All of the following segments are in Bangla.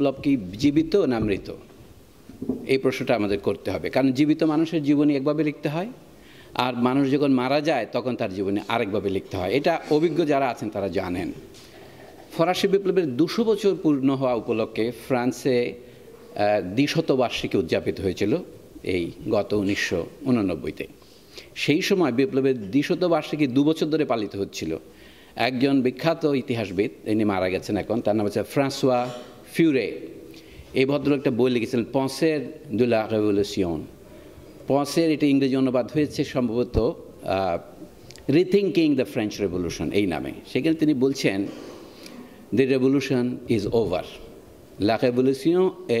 বিপ্লব কি জীবিত না মৃত এই প্রশ্নটা আমাদের করতে হবে কারণ জীবিত মানুষের জীবনী একভাবে লিখতে হয় আর মানুষ যখন মারা যায় তখন তার জীবনে আরেকভাবে লিখতে হয় এটা অভিজ্ঞ যারা আছেন তারা জানেন ফরাসি বিপ্লবের দুশো বছর পূর্ণ হওয়া উপলক্ষে ফ্রান্সে দ্বিশতবার্ষিকী উদযাপিত হয়েছিল এই গত উনিশশো উননব্বইতে সেই সময় বিপ্লবের দ্বিশতবার্ষিকী দু বছর ধরে পালিত হচ্ছিল একজন বিখ্যাত ইতিহাসবিদ ইনি মারা গেছেন এখন তার নাম হচ্ছে ফ্রান্সোয়া ফিউরে এই ভদ্র একটা বই লিখেছিলেন পঁসের দুলা রেভলিউশন পঁসের এটা ইংরেজি অনুবাদ হয়েছে সম্ভবত রিথিঙ্কিং দ্য ফ্রেঞ্চ রেভলিউশন এই নামে সেখানে তিনি বলছেন দি রেভলিউশন ইজ ওভার লা রেভলিউশন এ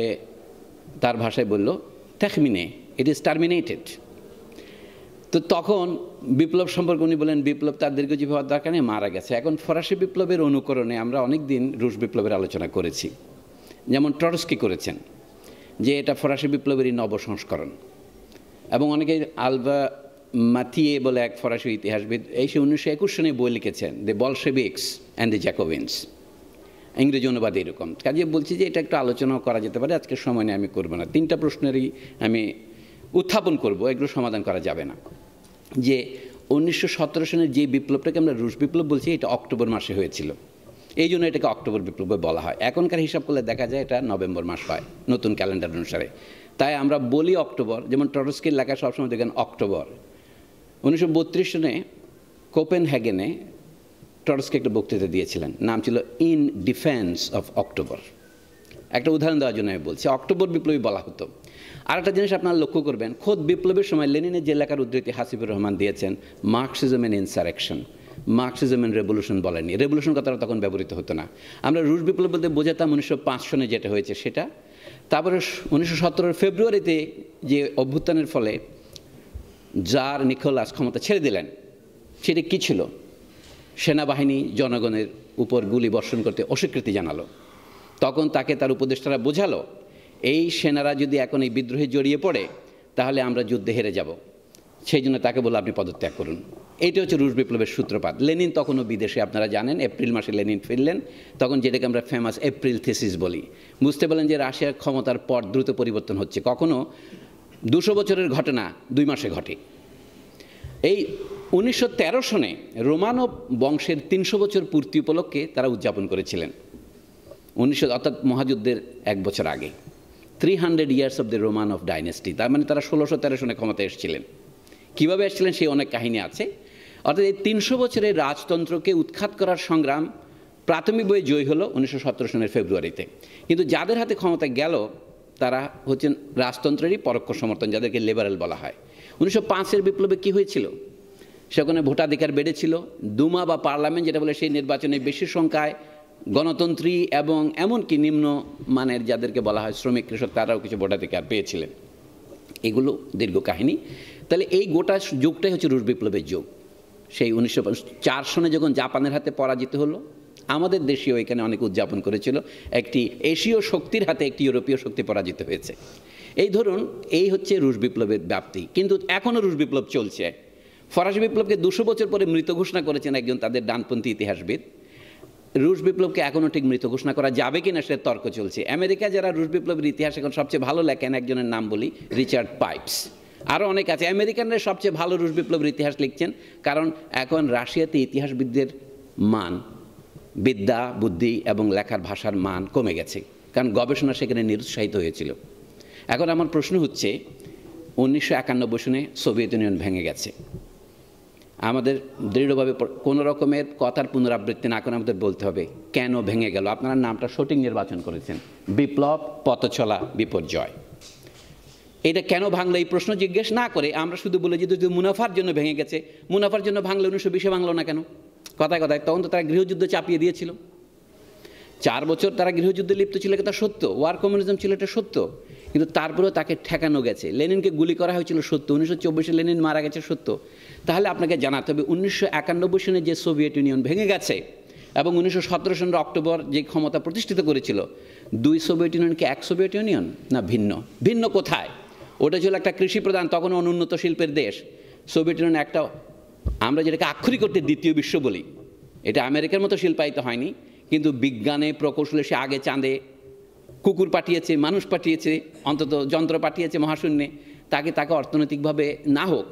তার ভাষায় বলল তেখমিনে ইট ইজ টার্মিনেটেড তো তখন বিপ্লব সম্পর্কে উনি বলেন বিপ্লব তার দীর্ঘজীবী হওয়ার দরকার নেই মারা গেছে এখন ফরাসি বিপ্লবের অনুকরণে আমরা অনেক দিন রুশ বিপ্লবের আলোচনা করেছি যেমন টরস্কি করেছেন যে এটা ফরাসি বিপ্লবেরই নবসংস্করণ এবং অনেকে আলভা মাতিয়ে বলে এক ফরাসি ইতিহাসবিদ এই সে উনিশশো একুশ সনে বই লিখেছেন the Bolsheviks and the Jacobins ইংরেজি অনুবাদ এরকম কাজে বলছি যে এটা একটু আলোচনাও করা যেতে পারে আজকে সময় নিয়ে আমি করবো না তিনটা প্রশ্নেরই আমি উত্থাপন করব এগুলো সমাধান করা যাবে না যে উনিশশো সতেরো সনের যে বিপ্লবটাকে আমরা রুশ বিপ্লব বলছি এটা অক্টোবর মাসে হয়েছিল এই জন্য এটাকে অক্টোবর বিপ্লব বলা হয় এখনকার হিসাব করলে দেখা যায় এটা নভেম্বর মাস হয় নতুন ক্যালেন্ডার অনুসারে তাই আমরা বলি অক্টোবর যেমন টরস্কির লেখা সবসময় দেখেন অক্টোবর উনিশশো সনে কোপেন হ্যাগেনে টরস্কে একটা বক্তৃতা দিয়েছিলেন নাম ছিল ইন ডিফেন্স অফ অক্টোবর একটা উদাহরণ দেওয়ার জন্য আমি বলছি অক্টোবর বিপ্লবী বলা হতো আর একটা জিনিস আপনারা লক্ষ্য করবেন খোদ বিপ্লবের সময় লেনিনের যে লেখার উদ্ধৃতি হাসিবুর রহমান দিয়েছেন Marxism and insurrection Marxism and revolution বলেনি রেভলিউশন কথাটা তখন ব্যবহৃত হতো না আমরা রুশ বিপ্লব বলতে বোঝাতাম উনিশশো পাঁচ সনে যেটা হয়েছে সেটা তারপরে উনিশশো সতেরোর ফেব্রুয়ারিতে যে অভ্যুত্থানের ফলে যার নিকোলাস ক্ষমতা ছেড়ে দিলেন সেটা কী ছিল সেনাবাহিনী জনগণের উপর গুলি বর্ষণ করতে অস্বীকৃতি জানালো তখন তাকে তার উপদেষ্টারা বোঝালো এই সেনারা যদি এখন এই বিদ্রোহে জড়িয়ে পড়ে তাহলে আমরা যুদ্ধে হেরে যাব সেই জন্য তাকে বলে আপনি পদত্যাগ করুন এটা হচ্ছে রুশ বিপ্লবের সূত্রপাত লেনিন তখনও বিদেশে আপনারা জানেন এপ্রিল মাসে লেনিন ফিরলেন তখন যেটাকে আমরা ফেমাস এপ্রিল থেসিস বলি বুঝতে পারলেন যে রাশিয়ার ক্ষমতার পর দ্রুত পরিবর্তন হচ্ছে কখনও দুশো বছরের ঘটনা দুই মাসে ঘটে এই উনিশশো সনে রোমানব বংশের তিনশো বছর পূর্তি উপলক্ষে তারা উদযাপন করেছিলেন উনিশশো অর্থাৎ মহাযুদ্ধের এক বছর আগে three hundred years of the Roman of dynasty তার মানে তারা ষোলোশো তেরো সনে ক্ষমতায় এসেছিলেন কীভাবে এসেছিলেন সেই অনেক কাহিনী আছে অর্থাৎ এই তিনশো বছরের রাজতন্ত্রকে উৎখাত করার সংগ্রাম প্রাথমিক বইয়ে জয়ী হলো উনিশশো সালের ফেব্রুয়ারিতে কিন্তু যাদের হাতে ক্ষমতা গেল তারা হচ্ছেন রাজতন্ত্রেরই পরোক্ষ সমর্থন যাদেরকে লেবারেল বলা হয় উনিশশো পাঁচের বিপ্লবে কী হয়েছিল সেখানে ভোটাধিকার বেড়েছিল দুমা বা পার্লামেন্ট যেটা বলে সেই নির্বাচনে বেশি সংখ্যায় গণতন্ত্রী এবং এমনকি নিম্ন মানের যাদেরকে বলা হয় শ্রমিক কৃষক তারাও কিছু ভোটাধিকার পেয়েছিলেন এগুলো দীর্ঘ কাহিনী তাহলে এই গোটা যুগটাই হচ্ছে রুশ বিপ্লবের যুগ সেই উনিশশো চার সনে যখন জাপানের হাতে পরাজিত হলো আমাদের দেশীয় এখানে অনেক উদযাপন করেছিল একটি এশীয় শক্তির হাতে একটি ইউরোপীয় শক্তি পরাজিত হয়েছে এই ধরুন এই হচ্ছে রুশ বিপ্লবের ব্যাপ্তি কিন্তু এখনও রুশ বিপ্লব চলছে ফরাসি বিপ্লবকে দুশো বছর পরে মৃত ঘোষণা করেছেন একজন তাদের ডানপন্থী ইতিহাসবিদ রুশ বিপ্লবকে এখনও ঠিক মৃত ঘোষণা করা যাবে কিনা সে তর্ক চলছে আমেরিকা যারা রুশ বিপ্লবের ইতিহাস এখন সবচেয়ে ভালো লেখেন একজনের নাম বলি রিচার্ড পাইপস আরও অনেক আছে আমেরিকানরা সবচেয়ে ভালো রুশ বিপ্লবের ইতিহাস লিখছেন কারণ এখন রাশিয়াতে ইতিহাসবিদদের মান বিদ্যা বুদ্ধি এবং লেখার ভাষার মান কমে গেছে কারণ গবেষণা সেখানে নিরুৎসাহিত হয়েছিল এখন আমার প্রশ্ন হচ্ছে উনিশশো একানব্বই সনে সোভিয়েত ইউনিয়ন ভেঙে গেছে আমাদের দৃঢ়ভাবে কোনো রকমের কথার পুনরাবৃত্তি না করে আমাদের বলতে হবে কেন ভেঙে গেল আপনারা নামটা সঠিক নির্বাচন করেছেন বিপ্লব পথচলা বিপর্যয় এটা কেন ভাঙলো এই প্রশ্ন জিজ্ঞেস না করে আমরা শুধু বলে যে যদি মুনাফার জন্য ভেঙে গেছে মুনাফার জন্য ভাঙলে উনিশশো বিশে ভাঙলো না কেন কথায় কথায় তখন তো তারা গৃহযুদ্ধ চাপিয়ে দিয়েছিল চার বছর তারা গৃহযুদ্ধে লিপ্ত ছিল এটা সত্য ওয়ার কমিউনিজম ছিল এটা সত্য কিন্তু তারপরেও তাকে ঠেকানো গেছে লেনিনকে গুলি করা হয়েছিল সত্য উনিশশো চব্বিশে লেনিন মারা গেছে সত্য তাহলে আপনাকে জানাতে হবে উনিশশো একানব্বই সনে যে সোভিয়েত ইউনিয়ন ভেঙে গেছে এবং উনিশশো সতেরো সনের অক্টোবর যে ক্ষমতা প্রতিষ্ঠিত করেছিল দুই সোভিয়েত ইউনিয়ন কি এক সোভিয়েত ইউনিয়ন না ভিন্ন ভিন্ন কোথায় ওটা ছিল একটা কৃষি প্রধান তখন অনুন্নত শিল্পের দেশ সোভিয়েত ইউনিয়ন একটা আমরা যেটাকে আক্ষরিক করতে দ্বিতীয় বিশ্ব বলি এটা আমেরিকার মতো শিল্পায়িত হয়নি কিন্তু বিজ্ঞানে প্রকৌশলে সে আগে চাঁদে কুকুর পাঠিয়েছে মানুষ পাঠিয়েছে অন্তত যন্ত্র পাঠিয়েছে মহাশূন্যে তাকে তাকে অর্থনৈতিকভাবে না হোক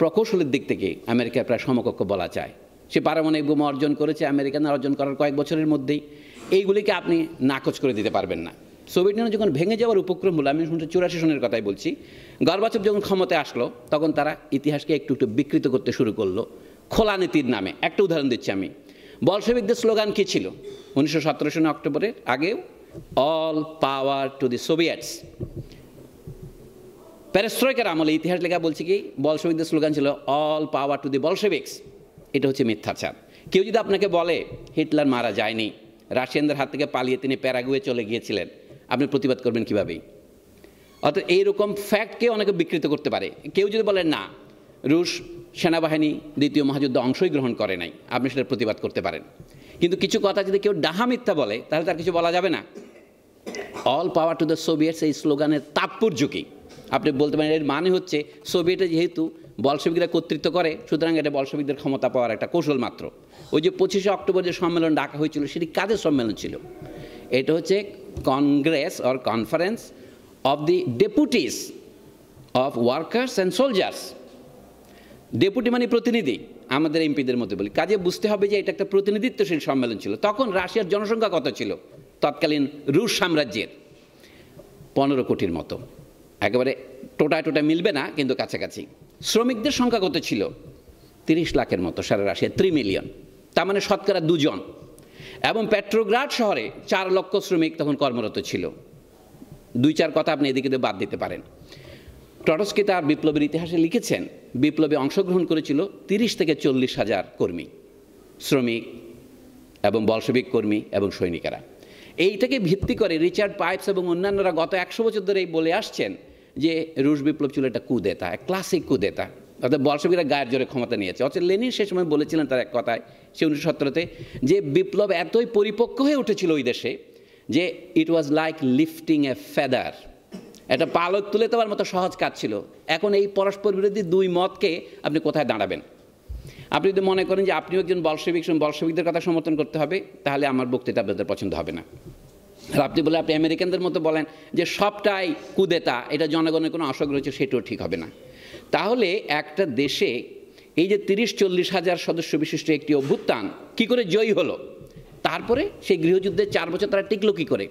প্রকৌশলের দিক থেকে আমেরিকার প্রায় সমকক্ষ বলা যায় সে পারমাণবিক বোমা অর্জন করেছে আমেরিকানরা অর্জন করার কয়েক বছরের মধ্যেই এইগুলিকে আপনি নাকচ করে দিতে পারবেন না সোভিয়েত ইউনিয়ন যখন ভেঙে যাওয়ার উপক্রম হলো আমি শুনছি চুরাশি সনের কথাই বলছি গর্বাচক যখন ক্ষমতায় আসলো তখন তারা ইতিহাসকে একটু একটু বিকৃত করতে শুরু করলো খোলা নীতির নামে একটা উদাহরণ দিচ্ছি আমি বলসবিদদের স্লোগান কী ছিল উনিশশো সতেরো সনে অক্টোবরের আগেও অল পাওয়ার টু দি সোভিয়েটস প্যারেস্ট্রয়কের আমলে ইতিহাস লেখা বলছে কি বলসবিকদের স্লোগান ছিল all power to the Bolsheviks এটা হচ্ছে মিথ্যাচার কেউ যদি আপনাকে বলে হিটলার মারা যায়নি রাশিয়ানদের হাত থেকে পালিয়ে তিনি প্যারাগুয়ে চলে গিয়েছিলেন আপনি প্রতিবাদ করবেন কিভাবে অর্থাৎ এইরকম ফ্যাক্টকে অনেকে বিকৃত করতে পারে কেউ যদি বলেন না রুশ সেনাবাহিনী দ্বিতীয় মহাযুদ্ধ অংশই গ্রহণ করে নাই আপনি সেটার প্রতিবাদ করতে পারেন কিন্তু কিছু কথা যদি কেউ ডাহা মিথ্যা বলে তাহলে তার কিছু বলা যাবে না all power to the Soviets এই স্লোগানের তাৎপর্য কী আপনি বলতে পারেন এর মানে হচ্ছে সোভিয়েটে যেহেতু বলশবিকরা কর্তৃত্ব করে সুতরাং এটা বলশবিকদের ক্ষমতা পাওয়ার একটা কৌশল মাত্র ওই যে পঁচিশে অক্টোবর যে সম্মেলন ডাকা হয়েছিল সেটি কাদের সম্মেলন ছিল এটা হচ্ছে congress or conference of the deputies of workers and soldiers. Deputy মানে প্রতিনিধি আমাদের এমপিদের মধ্যে বলি কাজে বুঝতে হবে যে এটা একটা প্রতিনিধিত্বশীল সম্মেলন ছিল তখন রাশিয়ার জনসংখ্যা কত ছিল তৎকালীন রুশ সাম্রাজ্যের পনেরো কোটির মতো একেবারে টোটায় টোটায় মিলবে না কিন্তু কাছাকাছি শ্রমিকদের সংখ্যা কত ছিল তিরিশ লাখের মতো সারা রাশিয়া ত্রি মিলিয়ন তার মানে শতকরা দুজন এবং পেট্রোগ্রাড শহরে চার লক্ষ শ্রমিক তখন কর্মরত ছিল দুই চার কথা আপনি এদিকে বাদ দিতে পারেন টরস্কি তার বিপ্লবের ইতিহাসে লিখেছেন বিপ্লবে অংশগ্রহণ করেছিল তিরিশ থেকে চল্লিশ হাজার কর্মী শ্রমিক এবং বলশবিক কর্মী এবং সৈনিকেরা এইটাকে ভিত্তি করে রিচার্ড পাইপস এবং অন্যান্যরা গত একশো বছর ধরেই বলে আসছেন যে রুশ বিপ্লব ছিল একটা কুদেতা ক্লাসিক কুদেতা অর্থাৎ বলশবিকরা গায়ের জোরে ক্ষমতা নিয়েছে অর্থাৎ লেনিন সে সময় বলেছিলেন তার এক কথায় সে উনিশশো সতেরোতে যে বিপ্লব এতই পরিপক্ক হয়ে উঠেছিল ওই দেশে যে it was like lifting a feather একটা পালক তুলে দেওয়ার মতো সহজ কাজ ছিল এখন এই পরস্পর বিরোধী দুই মতকে আপনি কোথায় দাঁড়াবেন আপনি যদি মনে করেন যে আপনিও একজন বলশবিক বলশবিকদের কথা সমর্থন করতে হবে তাহলে আমার বক্তৃতা আপনাদের পছন্দ হবে না আর আপনি বলে আপনি আমেরিকানদের মতো বলেন যে সবটাই কুদেতা এটা জনগণের কোনো অসগ্রহ হচ্ছে সেটাও ঠিক হবে না তাহলে একটা দেশে এই যে তিরিশ চল্লিশ হাজার সদস্য বিশিষ্ট একটি অভ্যুত্থান কি করে জয়ী হলো তারপরে সেই গৃহযুদ্ধে চার বছর তারা টিকলো কী করে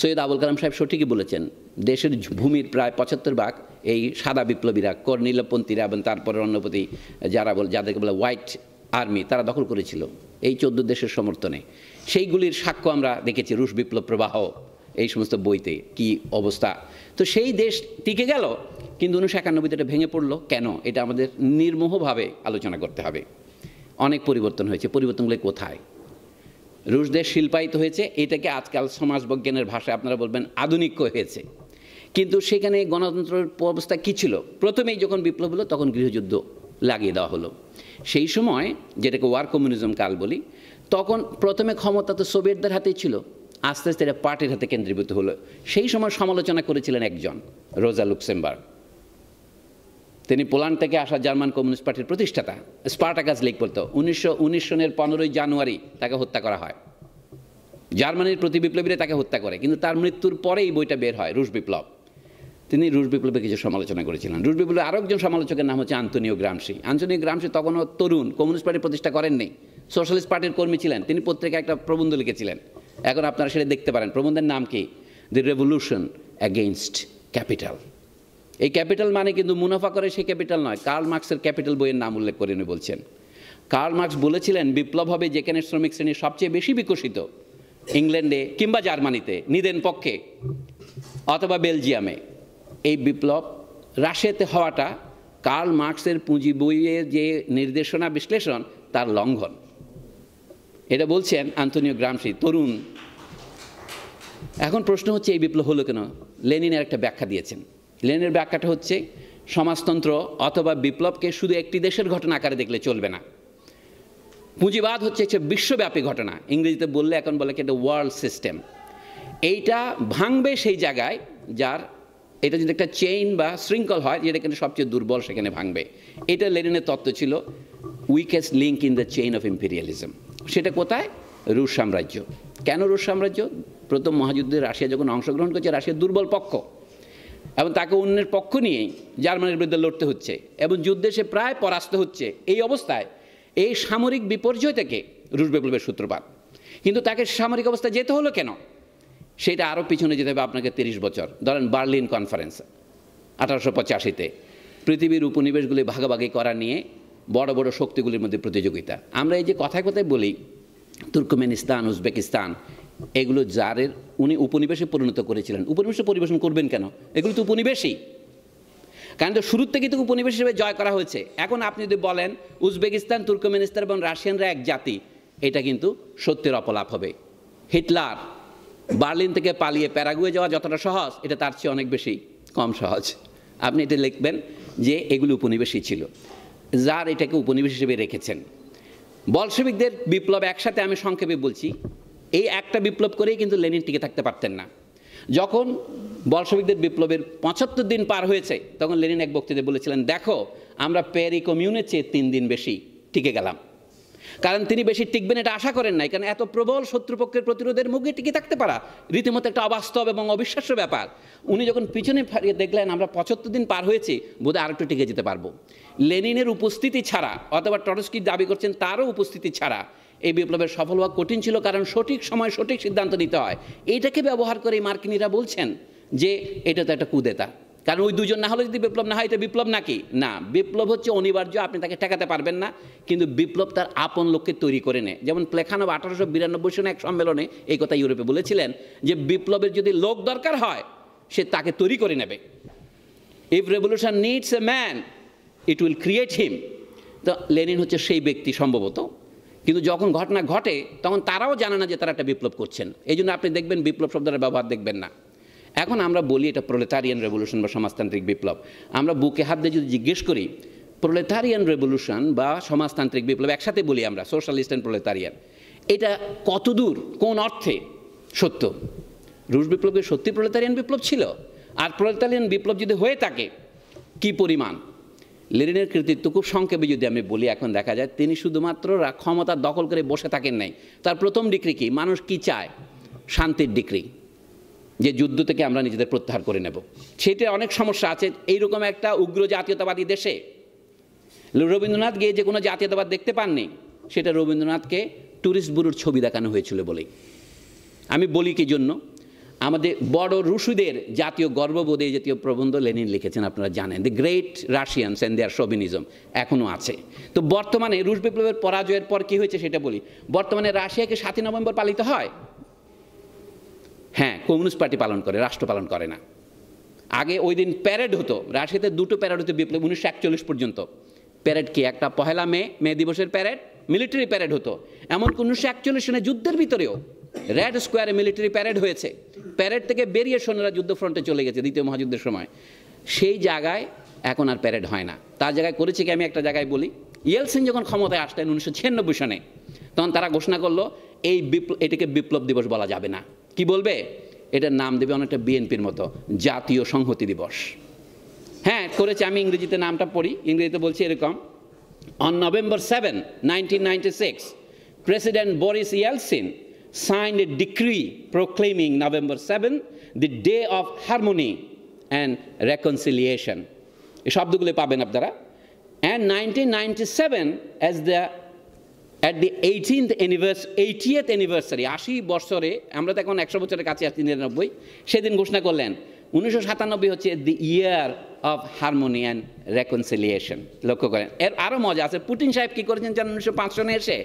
সৈয়দ আবুল কালাম সাহেব সঠিকই বলেছেন দেশের ভূমির প্রায় পঁচাত্তর ভাগ এই সাদা বিপ্লবীরা কর্নীলপন্থীরা এবং তারপরে অন্যপতি যারা বল যাদেরকে বলে হোয়াইট আর্মি তারা দখল করেছিল এই চোদ্দ দেশের সমর্থনে সেইগুলির সাক্ষ্য আমরা দেখেছি রুশ বিপ্লব প্রবাহ এই সমস্ত বইতে কি অবস্থা তো সেই দেশ টিকে গেল কিন্তু উনিশশো একানব্বইতে এটা ভেঙে পড়লো কেন এটা আমাদের নির্মোহভাবে আলোচনা করতে হবে অনেক পরিবর্তন হয়েছে পরিবর্তনগুলো কোথায় রুশ দেশ শিল্পায়িত হয়েছে এটাকে আজকাল সমাজবিজ্ঞানের ভাষায় আপনারা বলবেন আধুনিক হয়েছে কিন্তু সেখানে গণতন্ত্রের অবস্থা কী ছিল প্রথমেই যখন বিপ্লব হলো তখন গৃহযুদ্ধ লাগিয়ে দেওয়া হলো সেই সময় যেটাকে ওয়ার কমিউনিজম কাল বলি তখন প্রথমে ক্ষমতা তো সোভিয়েতদের হাতেই ছিল আস্তে আস্তে এটা পার্টির হাতে কেন্দ্রীভূত হলো সেই সময় সমালোচনা করেছিলেন একজন রোজা লুকসেম্বার তিনি পোল্যান্ড থেকে আসা জার্মান কমিউনিস্ট পার্টির প্রতিষ্ঠাতা স্পার্টাকাস লিগ বলতো উনিশশো উনিশ সনের পনেরোই জানুয়ারি তাকে হত্যা করা হয় জার্মানির প্রতি বিপ্লবীরা তাকে হত্যা করে কিন্তু তার মৃত্যুর পরেই বইটা বের হয় রুশ বিপ্লব তিনি রুশ বিপ্লবের কিছু সমালোচনা করেছিলেন রুশ বিপ্লবের আরেকজন সমালোচকের নাম হচ্ছে আন্তনিও গ্রামসি আন্তনীয় গ্রামসি তখনও তরুণ কমিউনিস্ট পার্টি প্রতিষ্ঠা করেননি সোশ্যালিস্ট পার্টির কর্মী ছিলেন তিনি পত্রিকায় একটা প্রবন্ধ লিখেছিলেন এখন আপনারা সেটা দেখতে পারেন প্রবন্ধের নাম কি দি রেভলিউশন অ্যাগেনস্ট ক্যাপিটাল এই ক্যাপিটাল মানে কিন্তু মুনাফা করে সে ক্যাপিটাল নয় কার্ল মার্ক্সের ক্যাপিটাল বইয়ের নাম উল্লেখ করে উনি বলছেন কার্ল মার্ক্স বলেছিলেন বিপ্লব হবে যেখানে শ্রমিক শ্রেণী সবচেয়ে বেশি বিকশিত ইংল্যান্ডে কিংবা জার্মানিতে নিদেন পক্ষে অথবা বেলজিয়ামে এই বিপ্লব রাশিয়াতে হওয়াটা কার্ল মার্ক্সের পুঁজি বইয়ের যে নির্দেশনা বিশ্লেষণ তার লঙ্ঘন এটা বলছেন আন্তনীয় গ্রামসি তরুণ এখন প্রশ্ন হচ্ছে এই বিপ্লব হলো কেন লেনিনের একটা ব্যাখ্যা দিয়েছেন লেনিনের ব্যাখ্যাটা হচ্ছে সমাজতন্ত্র অথবা বিপ্লবকে শুধু একটি দেশের ঘটনা আকারে দেখলে চলবে না পুঁজিবাদ হচ্ছে একটা বিশ্বব্যাপী ঘটনা ইংরেজিতে বললে এখন বলে কি এটা ওয়ার্ল্ড সিস্টেম এইটা ভাঙবে সেই জায়গায় যার এটা যদি একটা চেইন বা শৃঙ্খল হয় যেটা কিন্তু সবচেয়ে দুর্বল সেখানে ভাঙবে এটা লেনিনের তত্ত্ব ছিল weakest link in the chain of imperialism সেটা কোথায় রুশ সাম্রাজ্য কেন রুশ সাম্রাজ্য প্রথম মহাযুদ্ধে রাশিয়া যখন অংশগ্রহণ করছে রাশিয়া দুর্বল পক্ষ এবং তাকে অন্যের পক্ষ নিয়ে জার্মানির বিরুদ্ধে লড়তে হচ্ছে এবং যুদ্ধে সে প্রায় পরাস্ত হচ্ছে এই অবস্থায় এই সামরিক বিপর্যয় থেকে রুশ বিপ্লবের সূত্রপাত কিন্তু তাকে সামরিক অবস্থা যেতে হলো কেন সেটা আরও পিছনে যেতে হবে আপনাকে তিরিশ বছর ধরেন বার্লিন কনফারেন্স আঠারোশো পঁচাশিতে পৃথিবীর উপনিবেশগুলি ভাগাভাগি করা নিয়ে বড় বড় শক্তিগুলির মধ্যে প্রতিযোগিতা আমরা এই যে কথায় কথায় বলি তুর্কমেনিস্তান উজবেকিস্তান এগুলো যারের উনি উপনিবেশে পরিণত করেছিলেন উপনিবেশে পরিবেশন করবেন কেন এগুলো তো উপনিবেশই কারণ তো শুরুর থেকে তো উপনিবেশ হিসেবে জয় করা হয়েছে এখন আপনি যদি বলেন উজবেকিস্তান তুর্কমেনিস্তান এবং রাশিয়ানরা এক জাতি এটা কিন্তু সত্যের অপলাপ হবে হিটলার বার্লিন থেকে পালিয়ে প্যারাগুয়ে যাওয়া যতটা সহজ এটা তার চেয়ে অনেক বেশি কম সহজ আপনি এটা লিখবেন যে এগুলো উপনিবেশই ছিল যার এটাকে উপনিবেশ হিসেবে রেখেছেন বলশেবিকদের বিপ্লব একসাথে আমি সংক্ষেপে বলছি এই একটা বিপ্লব করেই কিন্তু লেনিন টিকে থাকতে পারতেন না যখন বলশবিকদের বিপ্লবের পঁচাত্তর দিন পার হয়েছে তখন লেনিন এক বক্তৃতায় বলেছিলেন দেখো আমরা প্যারি কমিউনের চেয়ে তিন দিন বেশি টিকে গেলাম কারণ তিনি বেশি টিকবেন এটা আশা করেন নাই কারণ এত প্রবল শত্রুপক্ষের প্রতিরোধের মুখে টিকে থাকতে পারা রীতিমতো একটা অবাস্তব এবং অবিশ্বাস্য ব্যাপার উনি যখন পিছনে দেখলেন আমরা পঁচাত্তর দিন পার হয়েছি বোধহয় আর একটু টিকে যেতে পারবো লেনিনের উপস্থিতি ছাড়া অথবা টরস্কি দাবি করছেন তারও উপস্থিতি ছাড়া এই বিপ্লবের সফল হওয়া কঠিন ছিল কারণ সঠিক সময় সঠিক সিদ্ধান্ত নিতে হয় এইটাকে ব্যবহার করে মার্কিনীরা বলছেন যে এটা তো একটা কুদেতা কারণ ওই দুজন না হলে যদি বিপ্লব না হয় এটা বিপ্লব নাকি না বিপ্লব হচ্ছে অনিবার্য আপনি তাকে ঠেকাতে পারবেন না কিন্তু বিপ্লব তার আপন লোককে তৈরি করে নেয় যেমন প্লেখানব আঠারোশো বিরানব্বই সনে এক সম্মেলনে এই কথা ইউরোপে বলেছিলেন যে বিপ্লবের যদি লোক দরকার হয় সে তাকে তৈরি করে নেবে if revolution needs a man it will create him তো লেনিন হচ্ছে সেই ব্যক্তি সম্ভবত কিন্তু যখন ঘটনা ঘটে তখন তারাও জানে না যে তারা একটা বিপ্লব করছেন এই জন্য আপনি দেখবেন বিপ্লব শব্দটা ব্যবহার দেখবেন না এখন আমরা বলি এটা প্রলেতারিয়ান রেভলিউশন বা সমাজতান্ত্রিক বিপ্লব আমরা বুকে হাত দিয়ে যদি জিজ্ঞেস করি প্রলেতারিয়ান রেভলিউশন বা সমাজতান্ত্রিক বিপ্লব একসাথে বলি আমরা সোশ্যালিস্ট অ্যান্ড প্রোলেতারিয়ান এটা কতদূর কোন অর্থে সত্য রুশ বিপ্লবের সত্যি প্রলেতারিয়ান বিপ্লব ছিল আর প্রলেতারিয়ান বিপ্লব যদি হয়ে থাকে কি পরিমাণ লেনিনের কৃতিত্ব খুব সংক্ষেপে যদি আমি বলি এখন দেখা যায় তিনি শুধুমাত্র ক্ষমতা দখল করে বসে থাকেন নাই তার প্রথম ডিগ্রি কি মানুষ কি চায় শান্তির ডিগ্রি যে যুদ্ধ থেকে আমরা নিজেদের প্রত্যাহার করে নেব সেটা অনেক সমস্যা আছে এইরকম একটা উগ্র জাতীয়তাবাদী দেশে রবীন্দ্রনাথ গিয়ে যে কোনো জাতীয়তাবাদ দেখতে পাননি সেটা রবীন্দ্রনাথকে ট্যুরিস্ট ব্যুরোর ছবি দেখানো হয়েছিল বলেই আমি বলি কি জন্য আমাদের বড় রুশুদের জাতীয় গর্ববোধে জাতীয় প্রবন্ধ লেনিন লিখেছেন আপনারা জানেন the great Russians and their chauvinism এখনও আছে তো বর্তমানে রুশ বিপ্লবের পরাজয়ের পর কী হয়েছে সেটা বলি বর্তমানে রাশিয়াকে সাতই নভেম্বর পালিত হয় হ্যাঁ কমিউনিস্ট পার্টি পালন করে রাষ্ট্র পালন করে না আগে ওই দিন প্যারেড হতো রাশিয়াতে দুটো প্যারেড হতো বিপ্লব উনিশশো একচল্লিশ পর্যন্ত প্যারেড কি একটা পহেলা মে মে দিবসের প্যারেড মিলিটারি প্যারেড হতো এমনকি উনিশশো একচল্লিশ সনে যুদ্ধের ভিতরেও রেড স্কোয়ারে মিলিটারি প্যারেড হয়েছে প্যারেড থেকে বেরিয়ে সৈন্যরা যুদ্ধফ্রন্টে চলে গেছে দ্বিতীয় মহাযুদ্ধের সময় সেই জায়গায় এখন আর প্যারেড হয় না তার জায়গায় করেছে কি আমি একটা জায়গায় বলি ইয়েলসেন যখন ক্ষমতায় আসলেন উনিশশো ছিয়ানব্বই সনে তখন তারা ঘোষণা করলো এই বিপ্লব এটাকে বিপ্লব দিবস বলা যাবে না কি বলবে এটার নাম দেবে অনেকটা বিএনপির মতো জাতীয় সংহতি দিবস হ্যাঁ করেছে আমি ইংরেজিতে নামটা পড়ি ইংরেজিতে বলছি এরকম on November seven nineteen ninety six president Boris Yeltsin sign a decree proclaiming November seven the day of harmony and reconciliation এই শব্দগুলো পাবেন আপনারা and nineteen ninety seven as the at the eighteenth anniversary eightieth anniversary আশি বছরে আমরা তো এখন একশো বছরের কাছে আসছি নিরানব্বই সেদিন ঘোষণা করলেন উনিশশো সাতানব্বই হচ্ছে the year of harmony and reconciliation লক্ষ্য করেন এর আরও মজা আছে পুটিন সাহেব কী করেছেন যেন উনিশশো পাঁচ সনে এসে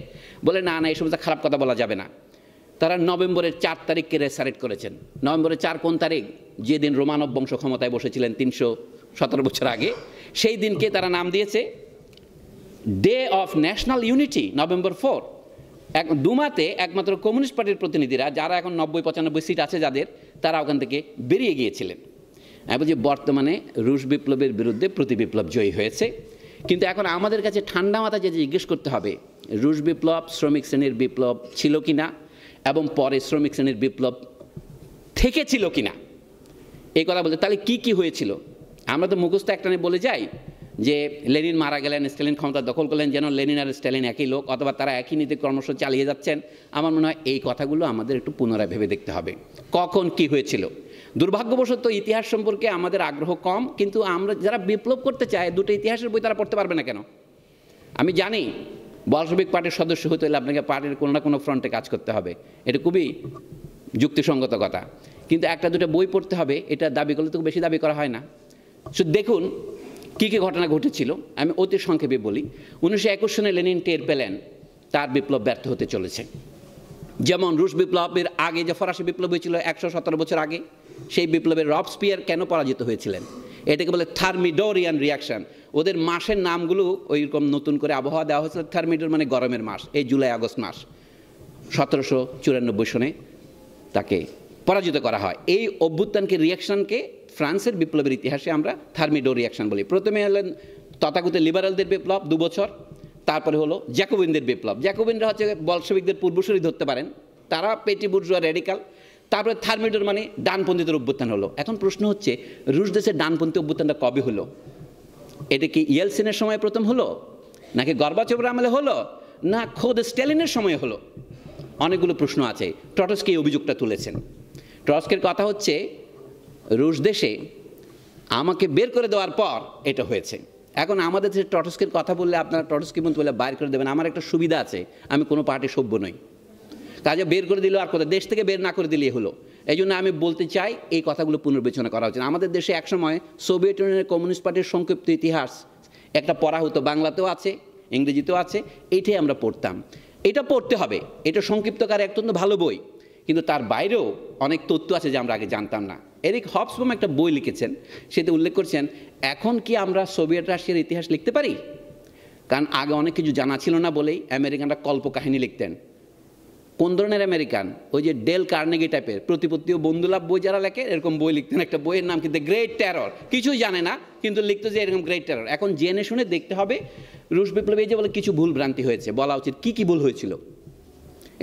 বলে না না এই সমস্ত খারাপ কথা বলা যাবে না তারা নভেম্বরের চার তারিখকে রেসারেট করেছেন নভেম্বরের চার কোন তারিখ যেদিন রোমানব বংশ ক্ষমতায় বসেছিলেন তিনশো সতেরো বছর আগে সেই দিনকে তারা নাম দিয়েছে day of national unity November four এক দুমাতে একমাত্র কমিউনিস্ট পার্টির প্রতিনিধিরা যারা এখন নব্বই পঁচানব্বই সিট আছে যাদের তারা ওখান থেকে বেরিয়ে গিয়েছিলেন আমি বলছি বর্তমানে রুশ বিপ্লবের বিরুদ্ধে প্রতি বিপ্লব জয়ী হয়েছে কিন্তু এখন আমাদের কাছে ঠান্ডা মাথা যে জিজ্ঞেস করতে হবে রুশ বিপ্লব শ্রমিক শ্রেণীর বিপ্লব ছিল কি না এবং পরে শ্রমিক শ্রেণীর বিপ্লব থেকেছিল কি না এই কথা বলতে তাহলে কি কি হয়েছিল আমরা তো মুখস্থ একটা বলে যাই যে লেনিন মারা গেলেন স্টেলিন ক্ষমতা দখল করলেন যেন লেনিন আর স্টেলিন একই লোক অথবা তারা একই নীতি কর্মশ চালিয়ে যাচ্ছেন আমার মনে হয় এই কথাগুলো আমাদের একটু পুনরায় ভেবে দেখতে হবে কখন কি হয়েছিল দুর্ভাগ্যবশত ইতিহাস সম্পর্কে আমাদের আগ্রহ কম কিন্তু আমরা যারা বিপ্লব করতে চায় দুটো ইতিহাসের বই তারা পড়তে পারবে না কেন আমি জানি বলসবিক পার্টির সদস্য হতে হলে আপনাকে পার্টির কোনো না কোনো ফ্রন্টে কাজ করতে হবে এটা খুবই যুক্তিসঙ্গত কথা কিন্তু একটা দুটো বই পড়তে হবে এটা দাবি করলে তো বেশি দাবি করা হয় না শুধু দেখুন কী কী ঘটনা ঘটেছিল আমি অতি সংক্ষেপে বলি উনিশশো একুশ সনে লেনিন টের পেলেন তার বিপ্লব ব্যর্থ হতে চলেছে যেমন রুশ বিপ্লবের আগে যে ফরাসি বিপ্লব হয়েছিল একশো সতেরো বছর আগে সেই বিপ্লবের রবসপিয়ার কেন পরাজিত হয়েছিলেন এটাকে বলে থার্মিডোরিয়ান রিয়াকশান ওদের মাসের নামগুলো ওইরকম নতুন করে আবহাওয়া দেওয়া হয়েছিল থার্মিডোর মানে গরমের মাস এই জুলাই আগস্ট মাস সতেরোশো চুরানব্বই সনে তাকে পরাজিত করা হয় এই অভ্যুত্থানকে রিয়াকশানকে ফ্রান্সের বিপ্লবের ইতিহাসে আমরা থার্মিডো রিয়াকশন বলি প্রথমে হলেন তথাগত লিবারালদের বিপ্লব দু বছর তারপরে হলো জ্যাকোবিনদের বিপ্লব জ্যাকোবিনরা হচ্ছে বলশবিকদের পূর্বসূরি ধরতে পারেন তারা পেটি বুর্জুয়া রেডিকাল তারপরে থার্মিডোর মানে ডানপন্থীদের অভ্যুত্থান হলো এখন প্রশ্ন হচ্ছে রুশ দেশের ডানপন্থী অভ্যুত্থানটা কবে হলো এটা কি ইয়েলসিনের সময় প্রথম হলো নাকি গর্বাচবর আমলে হলো না খোদ স্ট্যালিনের সময় হলো অনেকগুলো প্রশ্ন আছে টটস্কি এই অভিযোগটা তুলেছেন টটস্কের কথা হচ্ছে রুশ দেশে আমাকে বের করে দেওয়ার পর এটা হয়েছে এখন আমাদের দেশে টটস্কির কথা বললে আপনারা টটস্কি বন্ধু বলে বাইর করে দেবেন আমার একটা সুবিধা আছে আমি কোনো পার্টি সভ্য নই কাজে বের করে দিলেও আর কোথায় দেশ থেকে বের না করে দিলেই হলো এই জন্য আমি বলতে চাই এই কথাগুলো পুনর্বিবেচনা করা উচিত আমাদের দেশে একসময় সোভিয়েত ইউনিয়নের কমিউনিস্ট পার্টির সংক্ষিপ্ত ইতিহাস একটা পড়া হতো বাংলাতেও আছে ইংরেজিতেও আছে এইটাই আমরা পড়তাম এটা পড়তে হবে এটা সংক্ষিপ্তকার অত্যন্ত ভালো বই কিন্তু তার বাইরেও অনেক তথ্য আছে যে আমরা আগে জানতাম না এরিক হবসবম একটা বই লিখেছেন সেটা উল্লেখ করছেন এখন কি আমরা সোভিয়েত রাশিয়ার ইতিহাস লিখতে পারি কারণ আগে অনেক কিছু জানা ছিল না বলেই আমেরিকানরা কল্পকাহিনী লিখতেন কোন ধরনের আমেরিকান ওই যে ডেল কার্নেগি টাইপের প্রতিপত্তি ও বন্ধুলাভ বই যারা লেখে এরকম বই লিখতেন একটা বইয়ের নাম কিন্তু গ্রেট টেরর কিছুই জানে না কিন্তু লিখতে যে এরকম গ্রেট টেরর এখন জেনে শুনে দেখতে হবে রুশ বিপ্লবী যে বলে কিছু ভুল ভ্রান্তি হয়েছে বলা উচিত কী কী ভুল হয়েছিল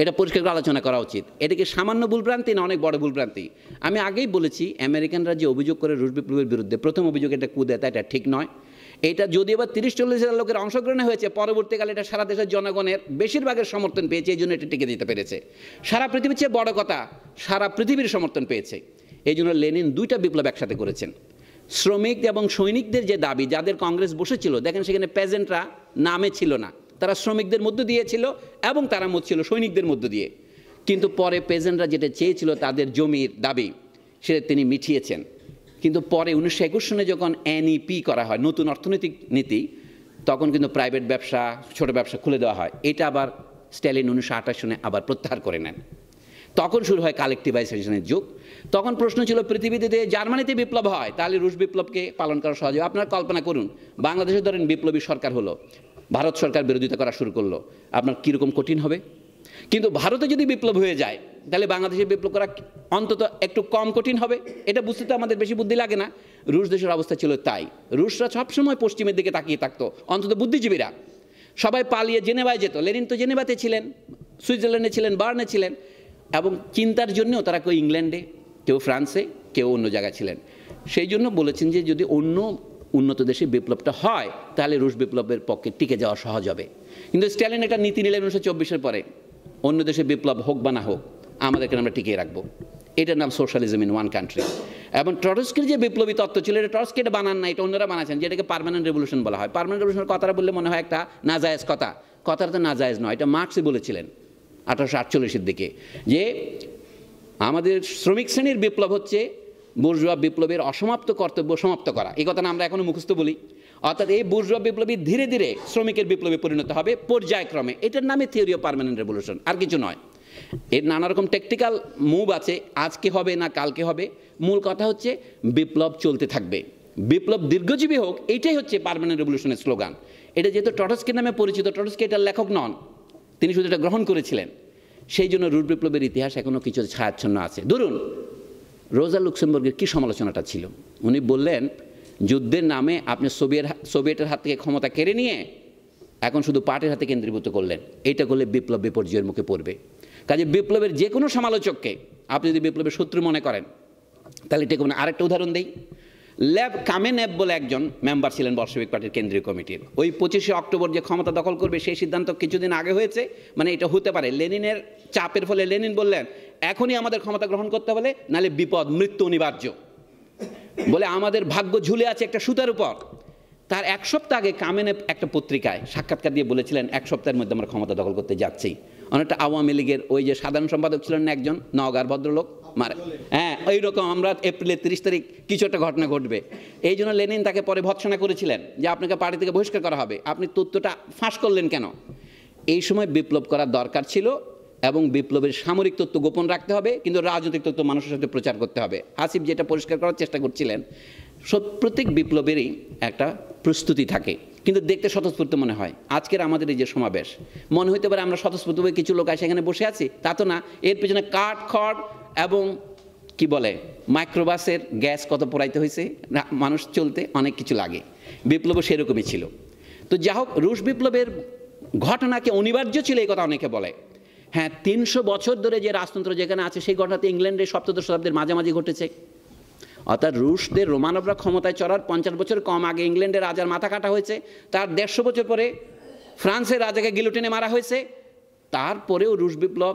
এটা পরিষ্কার করে আলোচনা করা উচিত এটা কি সামান্য ভুলভ্রান্তি না অনেক বড় ভুলভ্রান্তি আমি আগেই বলেছি আমেরিকানরা যে অভিযোগ করে রুশ বিপ্লবের বিরুদ্ধে প্রথম অভিযোগ এটা কুদেতা এটা ঠিক নয় এটা যদি এবার তিরিশ চল্লিশ হাজার লোকের অংশগ্রহণে হয়েছে পরবর্তীকালে এটা সারা দেশের জনগণের বেশিরভাগের সমর্থন পেয়েছে এই জন্য এটা টিকে দিতে পেরেছে সারা পৃথিবীর চেয়ে বড় কথা সারা পৃথিবীর সমর্থন পেয়েছে এই জন্য লেনিন দুইটা বিপ্লব একসাথে করেছেন শ্রমিক এবং সৈনিকদের যে দাবি যাদের কংগ্রেস বসেছিল দেখেন সেখানে প্রেজেন্টরা নামে ছিল না তারা শ্রমিকদের মধ্য দিয়েছিল এবং তারা মত ছিল সৈনিকদের মধ্য দিয়ে কিন্তু পরে পেজেন্টরা যেটা চেয়েছিল তাদের জমির দাবি সেটা তিনি মিটিয়েছেন কিন্তু পরে উনিশশো একুশ সনে যখন এনইপি করা হয় নতুন অর্থনৈতিক নীতি তখন কিন্তু প্রাইভেট ব্যবসা ছোট ব্যবসা খুলে দেওয়া হয় এটা আবার স্ট্যালিন উনিশশো আঠাশ সনে আবার প্রত্যাহার করে নেন তখন শুরু হয় কালেকটিভাইজেশনের যুগ তখন প্রশ্ন ছিল পৃথিবীতে জার্মানিতে বিপ্লব হয় তাহলে রুশ বিপ্লবকে পালন করা সহজ আপনারা কল্পনা করুন বাংলাদেশে ধরেন বিপ্লবী সরকার হলো ভারত সরকার বিরোধিতা করা শুরু করলো আপনার কীরকম কঠিন হবে কিন্তু ভারতে যদি বিপ্লব হয়ে যায় তাহলে বাংলাদেশে বিপ্লব করা অন্তত একটু কম কঠিন হবে এটা বুঝতে তো আমাদের বেশি বুদ্ধি লাগে না রুশ দেশের অবস্থা ছিল তাই রুশরা সবসময় পশ্চিমের দিকে তাকিয়ে থাকতো অন্তত বুদ্ধিজীবীরা সবাই পালিয়ে জেনেভায় যেত লেনিন তো জেনেভাতে ছিলেন সুইজারল্যান্ডে ছিলেন বার্নে ছিলেন এবং চিন্তার জন্যও তারা কেউ ইংল্যান্ডে কেউ ফ্রান্সে কেউ অন্য জায়গায় ছিলেন সেই জন্য বলেছেন যে যদি অন্য উন্নত দেশে বিপ্লবটা হয় তাহলে রুশ বিপ্লবের পক্ষে টিকে যাওয়া সহজ হবে কিন্তু স্ট্যালিন একটা নীতি নিলেন উনিশশো চব্বিশের পরে অন্য দেশে বিপ্লব হোক বা না হোক আমাদেরকে আমরা টিকিয়ে রাখবো এটার নাম সোশ্যালিজম ইন ওয়ান কান্ট্রি এবং টরস্কের যে বিপ্লবী তত্ত্ব ছিল এটা টরস্কে এটা বানান না এটা অন্যরা বানাচ্ছেন যেটাকে পার্মানেন্ট রেভলিউশন বলা হয় পার্মানেন্ট রেভলিউশনের কথাটা বললে মনে হয় একটা নাজায়জ কথা কথাটা তো নাজায়জ নয় এটা মার্ক্সই বলেছিলেন আঠারোশো আটচল্লিশের দিকে যে আমাদের শ্রমিক শ্রেণীর বিপ্লব হচ্ছে বুর্জুয়া বিপ্লবের অসমাপ্ত কর্তব্য সমাপ্ত করা এই কথাটা আমরা এখনও মুখস্থ বলি অর্থাৎ এই বুর্জুয়া বিপ্লবী ধীরে ধীরে শ্রমিকের বিপ্লবে পরিণত হবে পর্যায়ক্রমে এটার নামে থিওরি অফ পারমানেন্ট রেভলিউশন আর কিছু নয় এর নানা রকম টেকটিক্যাল মুভ আছে আজকে হবে না কালকে হবে মূল কথা হচ্ছে বিপ্লব চলতে থাকবে বিপ্লব দীর্ঘজীবী হোক এটাই হচ্ছে পারমানেন্ট রেভলিউশনের স্লোগান এটা যেহেতু টটস্কি নামে পরিচিত টটসকে এটার লেখক নন তিনি শুধু এটা গ্রহণ করেছিলেন সেই জন্য রুট বিপ্লবের ইতিহাস এখনও কিছু ছায়াচ্ছন্ন আছে ধরুন রোজা লুক্সেমবর্গের কী সমালোচনাটা ছিল উনি বললেন যুদ্ধের নামে আপনি সোভিয়ের সোভিয়েটের হাত থেকে ক্ষমতা কেড়ে নিয়ে এখন শুধু পার্টির হাতে কেন্দ্রীভূত করলেন এটা করলে বিপ্লব বিপর্যয়ের মুখে পড়বে কাজে বিপ্লবের যে কোনো সমালোচককে আপনি যদি বিপ্লবের শত্রু মনে করেন তাহলে এটা কোনো আরেকটা উদাহরণ দেই ল্যাব কামেনেব বলে একজন মেম্বার ছিলেন বর্ষবিক পার্টির কেন্দ্রীয় কমিটির ওই পঁচিশে অক্টোবর যে ক্ষমতা দখল করবে সেই সিদ্ধান্ত কিছুদিন আগে হয়েছে মানে এটা হতে পারে লেনিনের চাপের ফলে লেনিন বললেন এখনই আমাদের ক্ষমতা গ্রহণ করতে হলে নালে বিপদ মৃত্যু অনিবার্য বলে আমাদের ভাগ্য ঝুলে আছে একটা সুতার উপর তার এক সপ্তাহ আগে কামেনে একটা পত্রিকায় সাক্ষাৎকার দিয়ে বলেছিলেন এক সপ্তাহের মধ্যে আমরা ক্ষমতা দখল করতে যাচ্ছি অনেকটা আওয়ামী লীগের ওই যে সাধারণ সম্পাদক ছিলেন না একজন নওগার ভদ্রলোক মারে হ্যাঁ ওই রকম আমরা এপ্রিলের তিরিশ তারিখ কিছু একটা ঘটনা ঘটবে এই জন্য লেনিন তাকে পরে ভৎসনা করেছিলেন যে আপনাকে পার্টি থেকে বহিষ্কার করা হবে আপনি তথ্যটা ফাঁস করলেন কেন এই সময় বিপ্লব করার দরকার ছিল এবং বিপ্লবের সামরিক তত্ত্ব গোপন রাখতে হবে কিন্তু রাজনৈতিক তত্ত্ব মানুষের সাথে প্রচার করতে হবে আসিফ যেটা পরিষ্কার করার চেষ্টা করছিলেন প্রত্যেক বিপ্লবেরই একটা প্রস্তুতি থাকে কিন্তু দেখতে স্বতঃস্ফূর্ত মনে হয় আজকের আমাদের এই যে সমাবেশ মনে হইতে পারে আমরা স্বতঃস্ফূর্ত হয়ে কিছু লোক আসে এখানে বসে আছি তা তো না এর পেছনে কাঠ খড় এবং কি বলে মাইক্রোবাসের গ্যাস কত পোড়াইতে হয়েছে মানুষ চলতে অনেক কিছু লাগে বিপ্লবও সেরকমই ছিল তো যা হোক রুশ বিপ্লবের ঘটনাকে অনিবার্য ছিল এই কথা অনেকে বলে হ্যাঁ তিনশো বছর ধরে যে রাজতন্ত্র যেখানে আছে সেই ঘটনাতে ইংল্যান্ডের সপ্তদশ শতাব্দীর মাঝামাঝি ঘটেছে অর্থাৎ রুশদের রোমানবরা ক্ষমতায় চড়ার পঞ্চাশ বছর কম আগে ইংল্যান্ডের রাজার মাথা কাটা হয়েছে তার দেড়শো বছর পরে ফ্রান্সের রাজাকে গিলোটিনে মারা হয়েছে তারপরেও রুশ বিপ্লব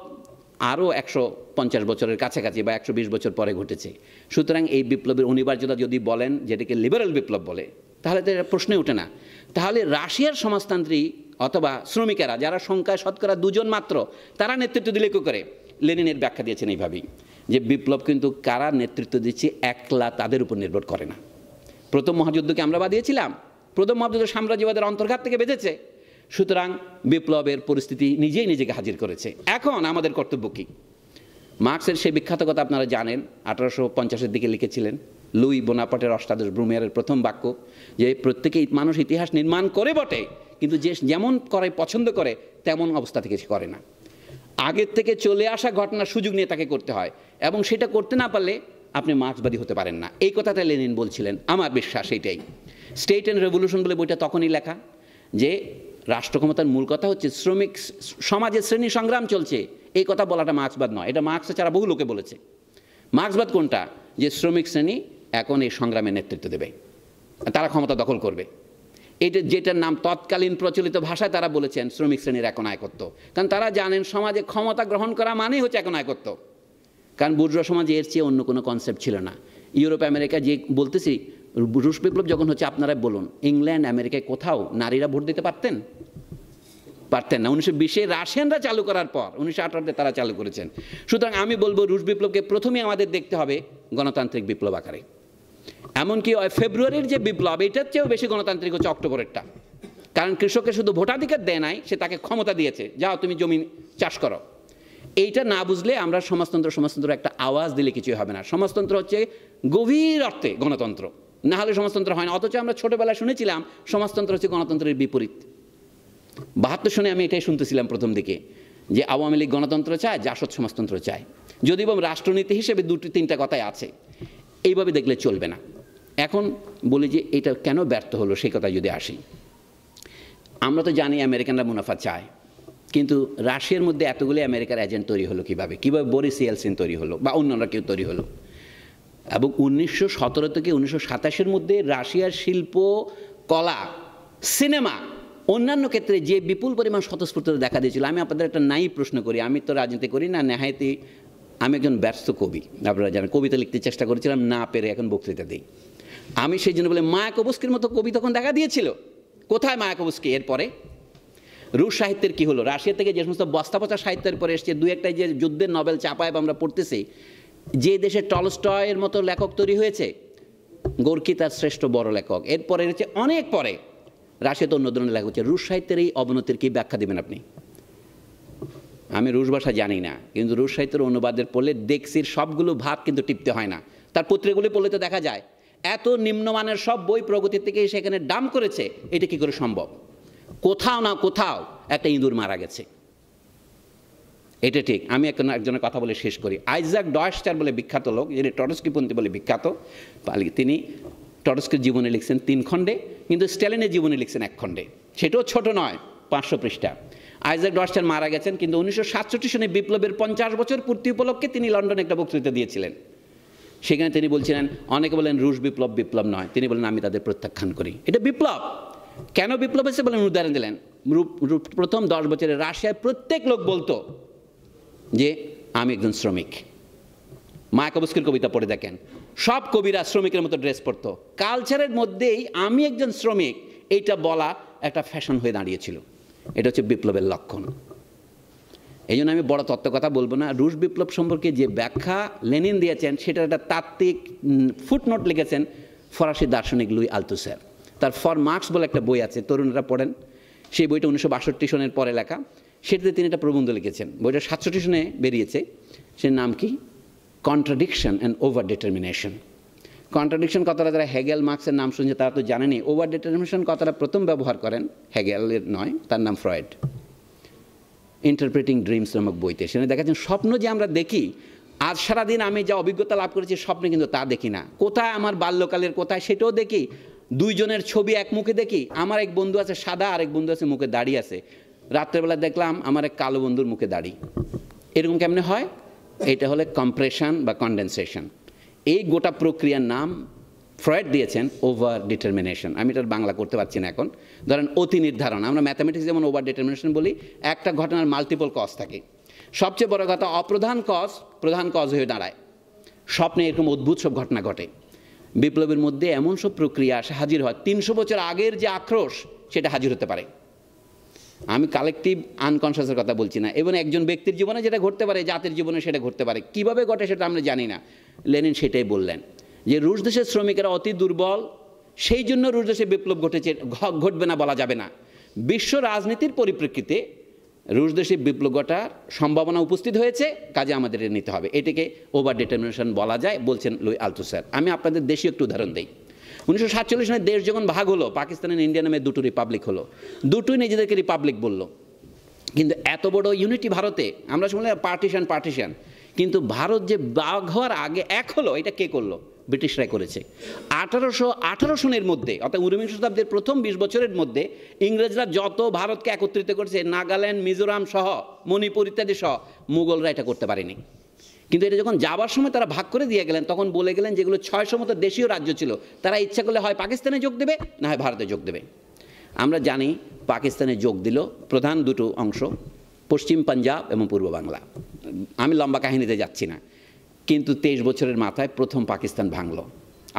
আরও একশো পঞ্চাশ বছরের কাছাকাছি বা একশো বিশ বছর পরে ঘটেছে সুতরাং এই বিপ্লবের অনিবার্যতা যদি বলেন যেটাকে লিবারেল বিপ্লব বলে তাহলে তো এটা প্রশ্নে ওঠে না তাহলে রাশিয়ার সমাজতান্ত্রী অথবা শ্রমিকেরা যারা সংখ্যায় শতকরা দুজন মাত্র তারা নেতৃত্ব দিলে করে লেনিনের ব্যাখ্যা দিয়েছেন এইভাবেই যে বিপ্লব কিন্তু কারা নেতৃত্ব দিচ্ছে একলা তাদের উপর নির্ভর করে না প্রথম মহাযুদ্ধকে আমরা বাদিয়েছিলাম প্রথম মহাযুদ্ধ সাম্রাজ্যবাদের অন্তর্ঘাত থেকে বেঁধেছে সুতরাং বিপ্লবের পরিস্থিতি নিজেই নিজেকে হাজির করেছে এখন আমাদের কর্তব্য কী মার্ক্সের সেই বিখ্যাত কথা আপনারা জানেন আঠারোশো পঞ্চাশের দিকে লিখেছিলেন লুই বোনাপটের অষ্টাদশ ব্রুমিয়ারের প্রথম বাক্য যে প্রত্যেকে মানুষ ইতিহাস নির্মাণ করে বটে কিন্তু যে যেমন করে পছন্দ করে তেমন অবস্থা থেকে সে করে না আগের থেকে চলে আসা ঘটনার সুযোগ নিয়ে তাকে করতে হয় এবং সেটা করতে না পারলে আপনি মার্ক্সবাদী হতে পারেন না এই কথাটা লেনিন বলছিলেন আমার বিশ্বাস এইটাই স্টেট অ্যান্ড রেভলিউশন বলে বইটা তখনই লেখা যে রাষ্ট্রক্ষমতার মূল কথা হচ্ছে শ্রমিক সমাজের শ্রেণী সংগ্রাম চলছে এই কথা বলাটা মার্ক্সবাদ নয় এটা মার্ক্স ছাড়া বহু লোকে বলেছে মার্ক্সবাদ কোনটা যে শ্রমিক শ্রেণী এখন এই সংগ্রামে নেতৃত্ব দেবে তারা ক্ষমতা দখল করবে এটা যেটার নাম তৎকালীন প্রচলিত ভাষায় তারা বলেছেন শ্রমিক শ্রেণীর এখন আয়কত্ব কারণ তারা জানেন সমাজে ক্ষমতা গ্রহণ করা মানেই হচ্ছে এখন আয়কত্ব কারণ বুর্জ সমাজে এর চেয়ে অন্য কোনো কনসেপ্ট ছিল না ইউরোপ আমেরিকা যে বলতেছি রুশ বিপ্লব যখন হচ্ছে আপনারা বলুন ইংল্যান্ড আমেরিকায় কোথাও নারীরা ভোট দিতে পারতেন পারতেন না উনিশশো বিশে রাশিয়ানরা চালু করার পর উনিশশো আঠারোতে তারা চালু করেছেন সুতরাং আমি বলবো রুশ বিপ্লবকে প্রথমেই আমাদের দেখতে হবে গণতান্ত্রিক বিপ্লব আকারে এমনকি ফেব্রুয়ারির যে বিপ্লব এটার চেয়েও বেশি গণতান্ত্রিক হচ্ছে অক্টোবরেরটা কারণ কৃষককে শুধু ভোটাধিকার দেয় নাই সে তাকে ক্ষমতা দিয়েছে যাও তুমি জমি চাষ করো এইটা না বুঝলে আমরা সমাজতন্ত্র সমাজতন্ত্র একটা আওয়াজ দিলে কিছুই হবে না সমাজতন্ত্র হচ্ছে গভীর অর্থে গণতন্ত্র না হলে সমাজতন্ত্র হয় না অথচ আমরা ছোটোবেলায় শুনেছিলাম সমাজতন্ত্র হচ্ছে গণতন্ত্রের বিপরীত বাহাত্তর শুনে আমি এটাই শুনতেছিলাম প্রথম দিকে যে আওয়ামী লীগ গণতন্ত্র চায় জাসদ সমাজতন্ত্র চায় যদি এবং রাষ্ট্রনীতি হিসেবে দুটি তিনটা কথাই আছে এইভাবে দেখলে চলবে না এখন বলি যে এটা কেন ব্যর্থ হলো সেই কথা যদি আসি আমরা তো জানি আমেরিকানরা মুনাফা চায় কিন্তু রাশিয়ার মধ্যে এতগুলি আমেরিকার এজেন্ট তৈরি হলো কিভাবে কীভাবে বরিস ইয়েলসিন তৈরি হলো বা অন্যান্য কেউ তৈরি হলো এবং উনিশশো সতেরো থেকে উনিশশো সাতাশের মধ্যে রাশিয়ার শিল্প কলা সিনেমা অন্যান্য ক্ষেত্রে যে বিপুল পরিমাণ স্বতঃস্ফূর্ততা দেখা দিয়েছিল আমি আপনাদের একটা নাই প্রশ্ন করি আমি তো রাজনীতি করি না নেহায়তি আমি একজন ব্যস্ত কবি আপনারা জানেন কবিতা লিখতে চেষ্টা করেছিলাম না পেরে এখন বক্তৃতা দিই আমি সেই জন্য বলে মায়া কবস্কির মতো কবি তখন দেখা দিয়েছিল কোথায় মায়া কবস্কি এরপরে রুশ সাহিত্যের কী হলো রাশিয়া থেকে যে সমস্ত বস্তা পচা সাহিত্যের পরে এসছে দু একটা যে যুদ্ধের নভেল চাপায় বা আমরা পড়তেছি যে দেশে টলস্টয়ের মতো লেখক তৈরি হয়েছে গোর্কি তার শ্রেষ্ঠ বড় লেখক এরপরে হচ্ছে অনেক পরে রাশিয়াতে অন্য ধরনের লেখা হচ্ছে রুশ সাহিত্যের এই অবনতির কী ব্যাখ্যা দেবেন আপনি আমি রুশ ভাষা জানি না কিন্তু রুশ সাহিত্যের অনুবাদের পড়লে দেখছির সবগুলো ভাব কিন্তু টিপতে হয় না তার পত্রিকাগুলি পড়লে তো দেখা যায় এত নিম্নমানের সব বই প্রগতি থেকে সেখানে ডাম করেছে এটা কি করে সম্ভব কোথাও না কোথাও একটা ইঁদুর মারা গেছে এটা ঠিক আমি এখন একজনের কথা বলে শেষ করি আইজাক ডয়স্টার বলে বিখ্যাত লোক যিনি টরস্কিপন্থী বলে বিখ্যাত তিনি টরস্কের জীবনে লিখছেন তিন খণ্ডে কিন্তু স্ট্যালিনের জীবনে লিখছেন এক খণ্ডে সেটাও ছোট নয় পাঁচশো পৃষ্ঠা আইজাক ডয়স্টার মারা গেছেন কিন্তু উনিশশো সাতষট্টি সনে বিপ্লবের পঞ্চাশ বছর পূর্তি উপলক্ষে তিনি লন্ডনে একটা বক্তৃতা দিয়েছিলেন সেখানে তিনি বলছিলেন অনেকে বলেন রুশ বিপ্লব বিপ্লব নয় তিনি বলেন আমি তাদের প্রত্যাখ্যান করি এটা বিপ্লব কেন বিপ্লব এসে বলেন উদাহরণ দিলেন প্রথম দশ বছরে রাশিয়ায় প্রত্যেক লোক বলতো যে আমি একজন শ্রমিক মায়াকবস্কির কবিতা পড়ে দেখেন সব কবিরা শ্রমিকের মতো ড্রেস পরতো কালচারের মধ্যেই আমি একজন শ্রমিক এইটা বলা একটা ফ্যাশন হয়ে দাঁড়িয়েছিল এটা হচ্ছে বিপ্লবের লক্ষণ এই জন্য আমি বড় তত্ত্ব কথা বলবো না রুশ বিপ্লব সম্পর্কে যে ব্যাখ্যা লেনিন দিয়েছেন সেটা একটা তাত্ত্বিক ফুটনোট লিখেছেন ফরাসি দার্শনিক লুই আলতু স্যার তার ফর মার্কস বলে একটা বই আছে তরুণরা পড়েন সেই বইটা উনিশশো বাষট্টি সনের পরে লেখা সেটাতে তিনি একটা প্রবন্ধ লিখেছেন বইটা সাতষট্টি সনে বেরিয়েছে সে নাম কি contradiction and over determination contradiction কথাটা যারা হেগেল মার্ক্সের নাম শুনছে তারা তো জানেনি ওভার ডিটারমিনেশন কথাটা প্রথম ব্যবহার করেন হেগেলের নয় তার নাম ফ্রয়েড ইন্টারপ্রেটিং ড্রিমস নামক বইতে সেখানে দেখা স্বপ্ন যে আমরা দেখি আজ সারাদিন আমি যা অভিজ্ঞতা লাভ করেছি স্বপ্নে কিন্তু তা দেখি না কোথায় আমার বাল্যকালের কোথায় সেটাও দেখি দুইজনের ছবি এক মুখে দেখি আমার এক বন্ধু আছে সাদা আর এক বন্ধু আছে মুখে দাড়ি আছে রাত্রেবেলা দেখলাম আমার এক কালো বন্ধুর মুখে দাড়ি এরকম কেমনে হয় এটা হলে কম্প্রেশন বা কন্ডেনসেশন এই গোটা প্রক্রিয়ার নাম ফ্রয়েড দিয়েছেন ওভার ডিটারমিনেশন আমি এটা বাংলা করতে পারছি না এখন ধরেন অতি নির্ধারণ আমরা ম্যাথামেটিক্স যেমন ওভার ডিটারমিনেশন বলি একটা ঘটনার মাল্টিপল কজ থাকে সবচেয়ে বড় কথা অপ্রধান কজ প্রধান কজ হয়ে দাঁড়ায় স্বপ্নে এরকম অদ্ভুত সব ঘটনা ঘটে বিপ্লবের মধ্যে এমন সব প্রক্রিয়া আসে হাজির হয় তিনশো বছর আগের যে আক্রোশ সেটা হাজির হতে পারে আমি কালেকটিভ আনকনসিয়াসের কথা বলছি না এবং একজন ব্যক্তির জীবনে যেটা ঘটতে পারে জাতির জীবনে সেটা ঘটতে পারে কিভাবে ঘটে সেটা আমরা জানি না লেনিন সেটাই বললেন যে রুশ দেশের শ্রমিকেরা অতি দুর্বল সেই জন্য রুশ দেশে বিপ্লব ঘটেছে ঘটবে না বলা যাবে না বিশ্ব রাজনীতির পরিপ্রেক্ষিতে রুশ দেশে বিপ্লব ঘটার সম্ভাবনা উপস্থিত হয়েছে কাজে আমাদের নিতে হবে এটাকে ওভার ডিটারমিনেশন বলা যায় বলছেন লুই আলতু স্যার আমি আপনাদের দেশীয় একটু উদাহরণ দিই উনিশশো সাতচল্লিশ সালে দেশ যখন ভাগ হলো পাকিস্তানের ইন্ডিয়া নামে দুটো রিপাবলিক হলো দুটোই নিজেদেরকে রিপাবলিক বলল কিন্তু এত বড় ইউনিটি ভারতে আমরা শুনলাম পার্টিশন পার্টিশন কিন্তু ভারত যে বাঘ হওয়ার আগে এক হলো এটা কে করলো ব্রিটিশরা করেছে আঠারোশো আঠারো সনের মধ্যে অর্থাৎ ঊনবিংশ শতাব্দীর প্রথম বিশ বছরের মধ্যে ইংরেজরা যত ভারতকে একত্রিত করেছে নাগাল্যান্ড মিজোরাম সহ মণিপুর ইত্যাদি সহ মুঘলরা এটা করতে পারেনি কিন্তু এটা যখন যাওয়ার সময় তারা ভাগ করে দিয়ে গেলেন তখন বলে গেলেন যেগুলো ছয়শো মতো দেশীয় রাজ্য ছিল তারা ইচ্ছা করলে হয় পাকিস্তানে যোগ দেবে না হয় ভারতে যোগ দেবে আমরা জানি পাকিস্তানে যোগ দিল প্রধান দুটো অংশ পশ্চিম পাঞ্জাব এবং পূর্ব বাংলা আমি লম্বা কাহিনীতে যাচ্ছি না কিন্তু তেইশ বছরের মাথায় প্রথম পাকিস্তান ভাঙল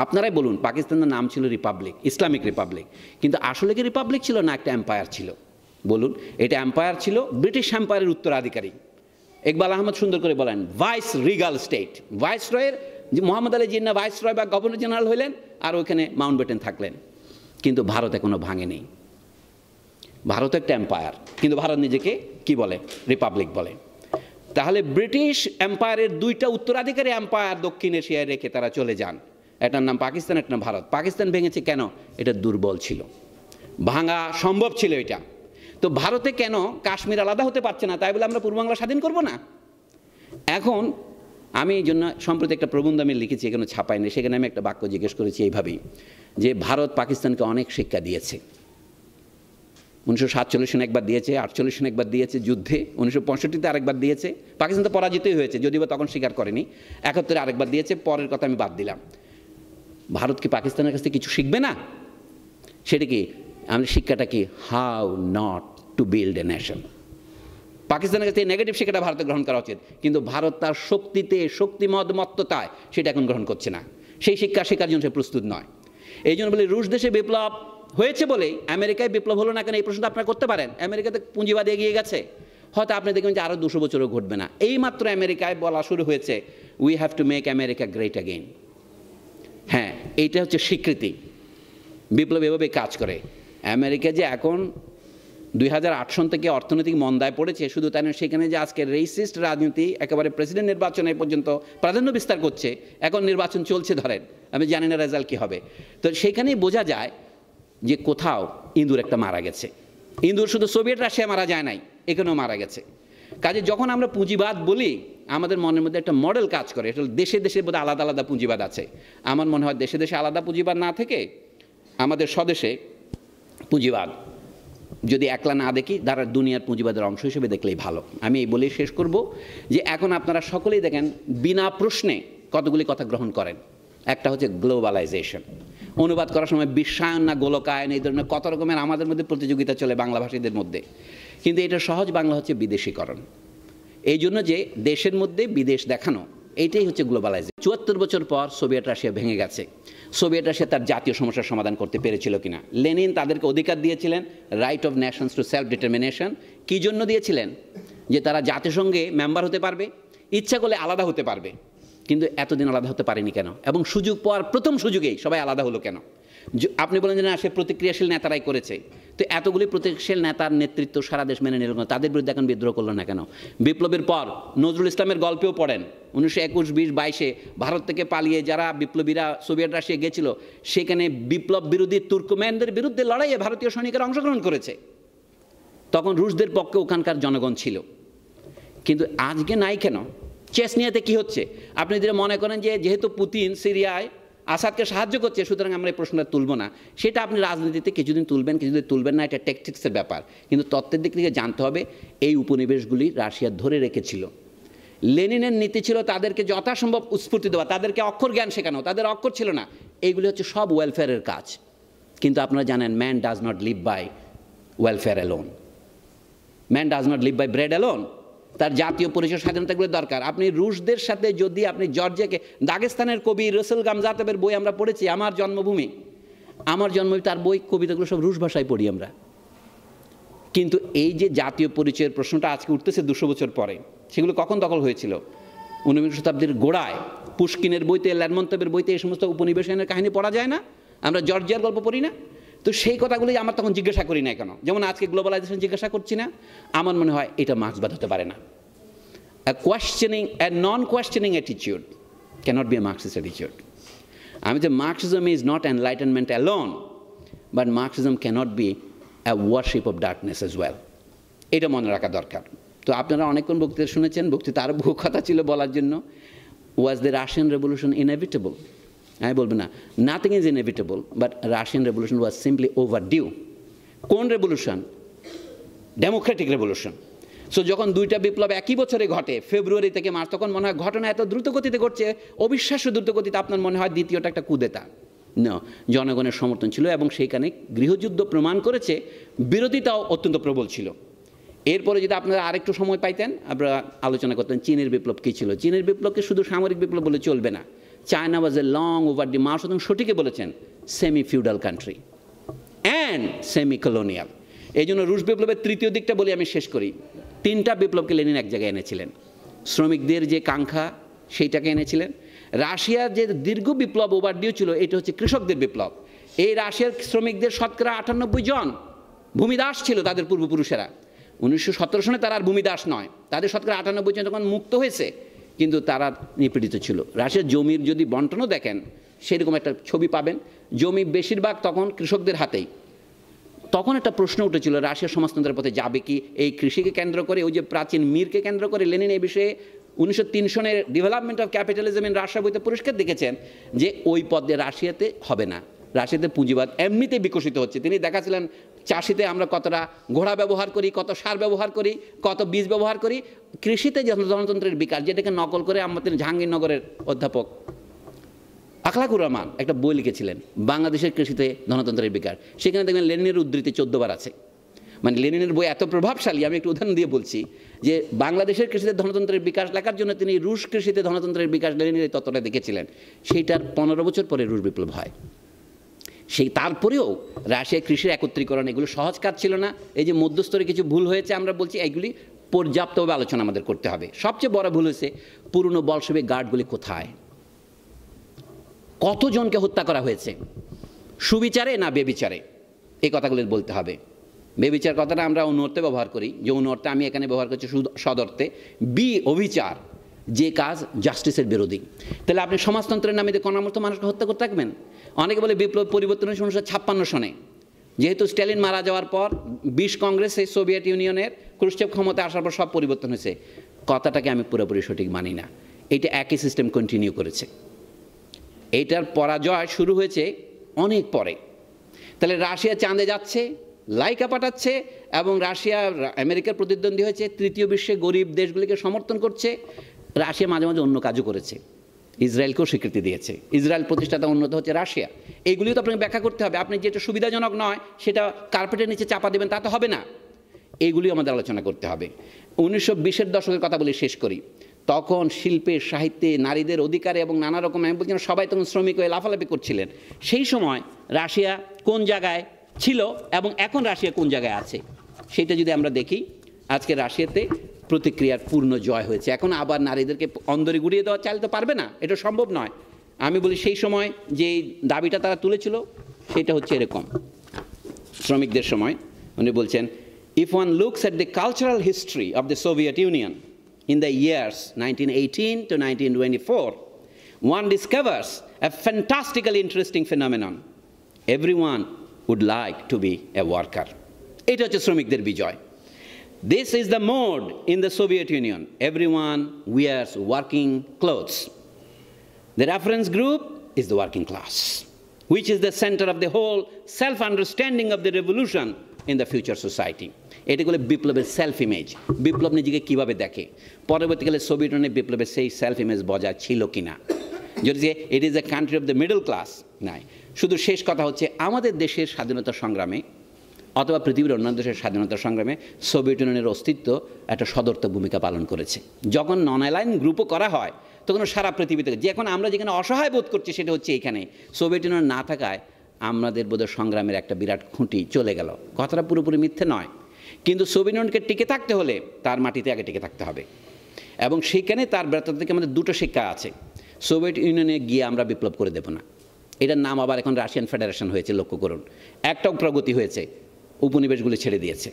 আপনারাই বলুন পাকিস্তানের নাম ছিল রিপাবলিক ইসলামিক রিপাবলিক কিন্তু আসলে কি রিপাবলিক ছিল না একটা এম্পায়ার ছিল বলুন এটা এম্পায়ার ছিল ব্রিটিশ এম্পায়ারের উত্তরাধিকারী ইকবাল আহমদ সুন্দর করে বলেন ভাইস রিগাল স্টেট ভাইস রয়ের মোহাম্মদ আলী জিন্না ভাইস রয় বা গভর্নর জেনারেল হলেন আর ওখানে মাউন্ট বেটেন থাকলেন কিন্তু ভারত এখনও ভাঙেনি ভারত একটা এম্পায়ার কিন্তু ভারত নিজেকে কি বলে রিপাবলিক বলে তাহলে ব্রিটিশ এম্পায়ারের দুইটা উত্তরাধিকারী এম্পায়ার দক্ষিণ এশিয়ায় রেখে তারা চলে যান একটার নাম পাকিস্তান একটা ভারত পাকিস্তান ভেঙেছে কেন এটা দুর্বল ছিল ভাঙা সম্ভব ছিল এটা তো ভারতে কেন কাশ্মীর আলাদা হতে পারছে না তাই বলে আমরা পূর্ববাংলা স্বাধীন করব না এখন আমি এই জন্য সম্প্রতি একটা প্রবন্ধ আমি লিখেছি এখানে ছাপাইনি সেখানে আমি একটা বাক্য জিজ্ঞেস করেছি এইভাবেই যে ভারত পাকিস্তানকে অনেক শিক্ষা দিয়েছে উনিশশো সাতচল্লিশ একবার দিয়েছে আটচল্লিশ সনে একবার দিয়েছে যুদ্ধে উনিশশো পঁয়ষট্টিতে আরেকবার দিয়েছে পাকিস্তান তো পরাজিতই হয়েছে যদিও বা তখন স্বীকার করেনি একাত্তরে আরেকবার দিয়েছে পরের কথা আমি বাদ দিলাম ভারত কি পাকিস্তানের কাছ থেকে কিছু শিখবে না সেটা কি আমাদের শিক্ষাটা কি how not to build a nation পাকিস্তানের কাছে নেগেটিভ শিক্ষাটা ভারতে গ্রহণ করা উচিত কিন্তু ভারত তার শক্তিতে শক্তিমদ মত্ততায় সেটা এখন গ্রহণ করছে না সেই শিক্ষা শেখার জন্য সে প্রস্তুত নয় এই জন্য বলি রুশ দেশে বিপ্লব হয়েছে বলেই আমেরিকায় বিপ্লব হলো না কেন এই প্রশ্নটা আপনারা করতে পারেন আমেরিকাতে পুঁজিবাদ এগিয়ে গেছে হয়তো আপনি দেখবেন যে আরও দুশো বছরও ঘটবে না এইমাত্র আমেরিকায় বলা শুরু হয়েছে we have to make America great again হ্যাঁ এইটা হচ্ছে স্বীকৃতি বিপ্লব এভাবে কাজ করে আমেরিকা যে এখন দুই হাজার আট সন থেকে অর্থনৈতিক মন্দায় পড়েছে শুধু তাই না সেখানে যে আজকে রেসিস্ট রাজনীতি একেবারে প্রেসিডেন্ট নির্বাচনে পর্যন্ত প্রাধান্য বিস্তার করছে এখন নির্বাচন চলছে ধরেন আমি জানি না রেজাল্ট কী হবে তো সেখানেই বোঝা যায় যে কোথাও ইঁদুর একটা মারা গেছে ইঁদুর শুধু সোভিয়েট রাশিয়া মারা যায় নাই এখানেও মারা গেছে কাজে যখন আমরা পুঁজিবাদ বলি আমাদের মনের মধ্যে একটা মডেল কাজ করে এটা দেশে দেশে বোধহয় আলাদা আলাদা পুঁজিবাদ আছে আমার মনে হয় দেশে দেশে আলাদা পুঁজিবাদ না থেকে আমাদের স্বদেশে পুঁজিবাদ যদি একলা না দেখি তারা দুনিয়ার পুঁজিবাদের অংশ হিসেবে দেখলেই ভালো আমি এই বলেই শেষ করব যে এখন আপনারা সকলেই দেখেন বিনা প্রশ্নে কতগুলি কথা গ্রহণ করেন একটা হচ্ছে গ্লোবালাইজেশন অনুবাদ করার সময় বিশ্বায়ন না গোলকায়ন এই ধরনের কত রকমের আমাদের মধ্যে প্রতিযোগিতা চলে বাংলাভাষীদের মধ্যে কিন্তু এটা সহজ বাংলা হচ্ছে বিদেশীকরণ এই জন্য যে দেশের মধ্যে বিদেশ দেখানো এইটাই হচ্ছে গ্লোবালাইজেশন চুয়াত্তর বছর পর সোভিয়েত রাশিয়া ভেঙে গেছে সোভিয়েত রাশিয়া তার জাতীয় সমস্যার সমাধান করতে পেরেছিল কিনা লেনিন তাদেরকে অধিকার দিয়েছিলেন right of nations to self determination কী জন্য দিয়েছিলেন যে তারা জাতিসংঘে মেম্বার হতে পারবে ইচ্ছা করলে আলাদা হতে পারবে কিন্তু এতদিন আলাদা হতে পারেনি কেন এবং সুযোগ পাওয়ার প্রথম সুযোগেই সবাই আলাদা হলো কেন আপনি বলেন যে না সে প্রতিক্রিয়াশীল নেতারাই করেছে তো এতগুলি প্রতিক্রিয়াশীল নেতার নেতৃত্ব সারা দেশ মেনে নিল তাদের বিরুদ্ধে এখন বিদ্রোহ করলো না কেন বিপ্লবের পর নজরুল ইসলামের গল্পেও পড়েন উনিশশো একুশ বিশ বাইশে ভারত থেকে পালিয়ে যারা বিপ্লবীরা সোভিয়েট রাশিয়া গেছিল সেখানে বিপ্লব বিরোধী তুর্কম্যানদের বিরুদ্ধে লড়াইয়ে ভারতীয় সৈনিকরা অংশগ্রহণ করেছে তখন রুশদের পক্ষে ওখানকার জনগণ ছিল কিন্তু আজকে নাই কেন চেসনিয়াতে কি হচ্ছে আপনি যদি মনে করেন যে যেহেতু পুতিন সিরিয়ায় আসাদকে সাহায্য করছে সুতরাং আমরা এই প্রশ্নটা তুলব না সেটা আপনি রাজনীতিতে কিছুদিন তুলবেন কিছুদিন তুলবেন না এটা টেকটিক্সের ব্যাপার কিন্তু তত্ত্বের দিক থেকে জানতে হবে এই উপনিবেশগুলি রাশিয়া ধরে রেখেছিল লেনিনের নীতি ছিল তাদেরকে যথাসম্ভব উৎস্ফূর্তি দেওয়া তাদেরকে অক্ষর জ্ঞান শেখানো তাদের অক্ষর ছিল না এইগুলি হচ্ছে সব ওয়েলফেয়ারের কাজ কিন্তু আপনারা জানেন man does not live by welfare alone man does not live by bread alone তার জাতীয় পরিচয় স্বাধীনতাগুলো দরকার আপনি রুশদের সাথে যদি আপনি জর্জিয়াকে দাগেস্তানের কবি রসুল গামজাতবের বই আমরা পড়েছি আমার জন্মভূমি আমার জন্মভূমি তার বই কবিতাগুলো সব রুশ ভাষায় পড়ি আমরা কিন্তু এই যে জাতীয় পরিচয়ের প্রশ্নটা আজকে উঠতেছে দুশো বছর পরে সেগুলো কখন দখল হয়েছিল ঊনবিংশ শতাব্দীর গোড়ায় পুষ্কিনের বইতে ল্যান্ডমন্তবের বইতে এই সমস্ত উপনিবেশনের কাহিনী পড়া যায় না আমরা জর্জিয়ার গল্প পড়ি না তো সেই কথাগুলোই আমার তখন জিজ্ঞাসা করি না কেন যেমন আজকে গ্লোবালাইজেশন জিজ্ঞাসা করছি না আমার মনে হয় এটা মার্ক্সবাদ হতে পারে না questioning uh non questioning অ্যাটিচিউড cannot B A Marxist অ্যাটিচিউড আমি যে Marxism is not enlightenment alone but Marxism cannot B uh warship of darkness as well এটা মনে রাখা দরকার তো আপনারা অনেকক্ষণ বক্তৃতা শুনেছেন বক্তৃতা আরও বহু কথা ছিল বলার জন্য was the Russian revolution inevitable আমি হ্যাঁ, বলবো না nothing is inevitable but Russian revolution was simply overdue কোন রেভলিউশন ডেমোক্রেটিক রেভলিউশন সো যখন দুইটা বিপ্লব একই বছরে ঘটে ফেব্রুয়ারি থেকে মার্চ তখন মনে হয় ঘটনা এত দ্রুতগতিতে ঘটছে অবিশ্বাস্য দ্রুতগতিতে আপনার মনে হয় দ্বিতীয়টা একটা কুদেতা না জনগণের সমর্থন ছিল এবং সেইখানে গৃহযুদ্ধ প্রমাণ করেছে বিরোধিতাও অত্যন্ত প্রবল ছিল এরপরে যদি আপনারা আরেকটু সময় পাইতেন আমরা আলোচনা করতেন চীনের বিপ্লব কী ছিল চীনের বিপ্লবকে শুধু সামরিক বিপ্লব বলে চলবে না ওয়াজ এ লং ওভার ডি মার্স Zedong সঠিকই বলেছেন semi feudal country and semi colonial এই জন্য রুশ বিপ্লবের তৃতীয় দিকটা বলি আমি শেষ করি তিনটা বিপ্লবকে লেনিন এক জায়গায় এনেছিলেন শ্রমিকদের যে কাঙ্ক্ষা সেইটাকে এনেছিলেন রাশিয়ার যে দীর্ঘ বিপ্লব ওভার ডিউ ছিল এটা হচ্ছে কৃষকদের বিপ্লব এই রাশিয়ার শ্রমিকদের শতকরা আটানব্বই জন ভূমিদাস ছিল তাদের পূর্বপুরুষেরা উনিশশো সতেরো সনে তারা আর ভূমিদাস নয় তাদের শতকরা আটানব্বই জন যখন মুক্ত হয়েছে কিন্তু তারা নিপীড়িত ছিল রাশিয়ার জমির যদি বন্টনও দেখেন সেরকম একটা ছবি পাবেন জমি বেশিরভাগ তখন কৃষকদের হাতেই তখন একটা প্রশ্ন উঠেছিল রাশিয়ার সমাজতন্ত্রের পথে যাবে কি এই কৃষিকে কেন্দ্র করে ওই যে প্রাচীন মীরকে কেন্দ্র করে লেনিন এই বিষয়ে উনিশশো তিন সনের development of capitalism in Russia বইতে পুরস্কার দেখেছেন যে ওই পদে রাশিয়াতে হবে না রাশিয়াতে পুঁজিবাদ এমনিতে বিকশিত হচ্ছে তিনি দেখাছিলেন চাষিতে আমরা কতটা ঘোড়া ব্যবহার করি কত সার ব্যবহার করি কত বীজ ব্যবহার করি কৃষিতে জনতন্ত্রের বিকাশ যেটাকে নকল করে আমাদের জাহাঙ্গীরনগরের অধ্যাপক আখলাকুর রহমান একটা বই লিখেছিলেন বাংলাদেশের কৃষিতে গণতন্ত্রের বিকাশ সেখানে দেখবেন লেনিনের উদ্ধৃতি চোদ্দবার আছে মানে লেনিনের বই এত প্রভাবশালী আমি একটু উদাহরণ দিয়ে বলছি যে বাংলাদেশের কৃষিতে ধনতন্ত্রের বিকাশ লেখার জন্য তিনি রুশ কৃষিতে ধনতন্ত্রের বিকাশ লেনিনের তত্ত্বটা দেখেছিলেন সেইটার পনেরো বছর পরে রুশ বিপ্লব হয় সেই তারপরেও রাশিয়া কৃষির একত্রীকরণ এগুলো সহজ কাজ ছিল না এই যে মধ্যস্তরে কিছু ভুল হয়েছে আমরা বলছি এগুলি পর্যাপ্তভাবে আলোচনা আমাদের করতে হবে সবচেয়ে বড় ভুল হয়েছে পুরনো বলসবে গার্ডগুলি কোথায় কতজনকে হত্যা করা হয়েছে সুবিচারে না বেবিচারে এই কথাগুলি বলতে হবে বেবিচার কথাটা আমরা অর্থে ব্যবহার করি যে অর্থে আমি এখানে ব্যবহার করছি সদর্থে বি অভিচার যে কাজ জাস্টিসের বিরোধী তাহলে আপনি সমাজতন্ত্রের নামে কোনো মানুষকে হত্যা করতে থাকবেন অনেকে বলে বিপ্লব পরিবর্তনের সমস্যা ছাপ্পান্ন সনে যেহেতু স্ট্যালিন মারা যাওয়ার পর বিশ কংগ্রেস এই সোভিয়েত ইউনিয়নের ক্রুশ্চেপ ক্ষমতা আসার পর সব পরিবর্তন হয়েছে কথাটাকে আমি পুরোপুরি সঠিক মানি না এটা একই সিস্টেম কন্টিনিউ করেছে এইটার পরাজয় শুরু হয়েছে অনেক পরে তাহলে রাশিয়া চাঁদে যাচ্ছে লাইকা পাঠাচ্ছে এবং রাশিয়া আমেরিকার প্রতিদ্বন্দ্বী হয়েছে তৃতীয় বিশ্বে গরিব দেশগুলিকে সমর্থন করছে রাশিয়া মাঝে মাঝে অন্য কাজও করেছে ইসরায়েলকেও স্বীকৃতি দিয়েছে ইসরায়েল প্রতিষ্ঠাতা উন্নত হচ্ছে রাশিয়া এইগুলিও তো আপনাকে ব্যাখ্যা করতে হবে আপনি যেটা সুবিধাজনক নয় সেটা কার্পেটের নিচে চাপা দেবেন তা তো হবে না এইগুলি আমাদের আলোচনা করতে হবে উনিশশো বিশের দশকের কথা বলে শেষ করি তখন শিল্পে সাহিত্যে নারীদের অধিকারে এবং নানা রকম আমি বলছিলাম সবাই তখন শ্রমিক হয়ে লাফালাফি করছিলেন সেই সময় রাশিয়া কোন জায়গায় ছিল এবং এখন রাশিয়া কোন জায়গায় আছে সেটা যদি আমরা দেখি আজকে রাশিয়াতে প্রতিক্রিয়ার পূর্ণ জয় হয়েছে এখন আবার নারীদেরকে অন্দরে গুড়িয়ে দেওয়া চালিত পারবে না এটা সম্ভব নয় আমি বলি সেই সময় যে দাবিটা তারা তুলেছিল সেটা হচ্ছে এরকম শ্রমিকদের সময় উনি বলছেন if one looks at the cultural history of the Soviet union the eighteen two nineteen twenty four one ডিসকভার্স discovers a interesting interesting every one would like to B A worker এটা হচ্ছে শ্রমিকদের বিজয় This is the mode in the Soviet Union. Everyone wears working clothes. The reference group is the working class, which is the center of the whole self-understanding of the revolution in in the future society এটাগুলো বিপ্লবের সেলফ ইমেজ বিপ্লব নিজেকে কীভাবে দেখে পরবর্তীকালে সোভিয়েট ইউনিয়নে বিপ্লবের সেই সেলফ ইমেজ বজায় ছিল কি না যদি যে it is a country of the middle class নাই শুধু শেষ কথা হচ্ছে আমাদের দেশের স্বাধীনতা সংগ্রামে অথবা পৃথিবীর অন্যান্য দেশের স্বাধীনতা সংগ্রামে সোভিয়েত ইউনিয়নের অস্তিত্ব একটা সদর্থ ভূমিকা পালন করেছে যখন নন অ্যালাইন গ্রুপও করা হয় তখন সারা পৃথিবীতে যে এখন আমরা যেখানে অসহায় বোধ করছি সেটা হচ্ছে এখানে সোভিয়েত ইউনিয়ন না থাকায় আমাদের বোধহয় সংগ্রামের একটা বিরাট খুঁটি চলে গেল কথাটা পুরোপুরি মিথ্যে নয় কিন্তু সোভিয়েত ইউনিয়নকে টিকে থাকতে হলে তার মাটিতে আগে টিকে থাকতে হবে এবং সেখানে তার ব্যর্থতা থেকে আমাদের দুটো শিক্ষা আছে সোভিয়েত ইউনিয়নে গিয়ে আমরা বিপ্লব করে দেব না এটার নাম আবার এখন রাশিয়ান ফেডারেশন হয়েছে লক্ষ্য করুন একটাও প্রগতি হয়েছে উপনিবেশগুলি ছেড়ে দিয়েছে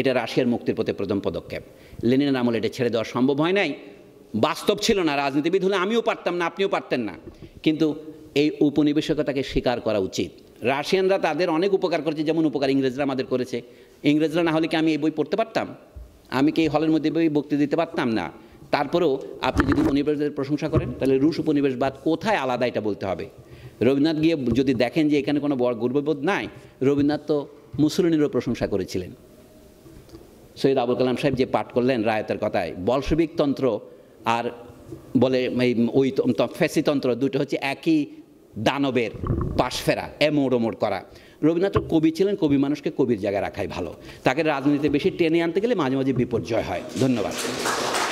এটা রাশিয়ার মুক্তির পথে প্রথম পদক্ষেপ লেনিনের আমলে এটা ছেড়ে দেওয়া সম্ভব হয় নাই বাস্তব ছিল না রাজনীতিবিদ হলে আমিও পারতাম না আপনিও পারতেন না কিন্তু এই উপনিবেশকতাকে স্বীকার করা উচিত রাশিয়ানরা তাদের অনেক উপকার করেছে যেমন উপকার ইংরেজরা আমাদের করেছে ইংরেজরা না হলে কি আমি এই বই পড়তে পারতাম আমি কি এই হলের মধ্যে বই বক্তৃতা দিতে পারতাম না তারপরেও আপনি যদি উপনিবেশদের প্রশংসা করেন তাহলে রুশ উপনিবেশবাদ কোথায় আলাদা এটা বলতে হবে রবীন্দ্রনাথ গিয়ে যদি দেখেন যে এখানে কোনো বড় গর্ববোধ নাই রবীন্দ্রনাথ তো মুসলিনেরও প্রশংসা করেছিলেন সৈয়দ আবুল কালাম সাহেব যে পাঠ করলেন রায়তের কথায় বলশবিক তন্ত্র আর বলে এই ওই ফ্যাসিতন্ত্র দুটো হচ্ছে একই দানবের পাশ ফেরা এমোড় ওমোড় করা রবীন্দ্রনাথ কবি ছিলেন কবি মানুষকে কবির জায়গায় রাখাই ভালো তাকে রাজনীতিতে বেশি টেনে আনতে গেলে মাঝে মাঝে বিপর্যয় হয় ধন্যবাদ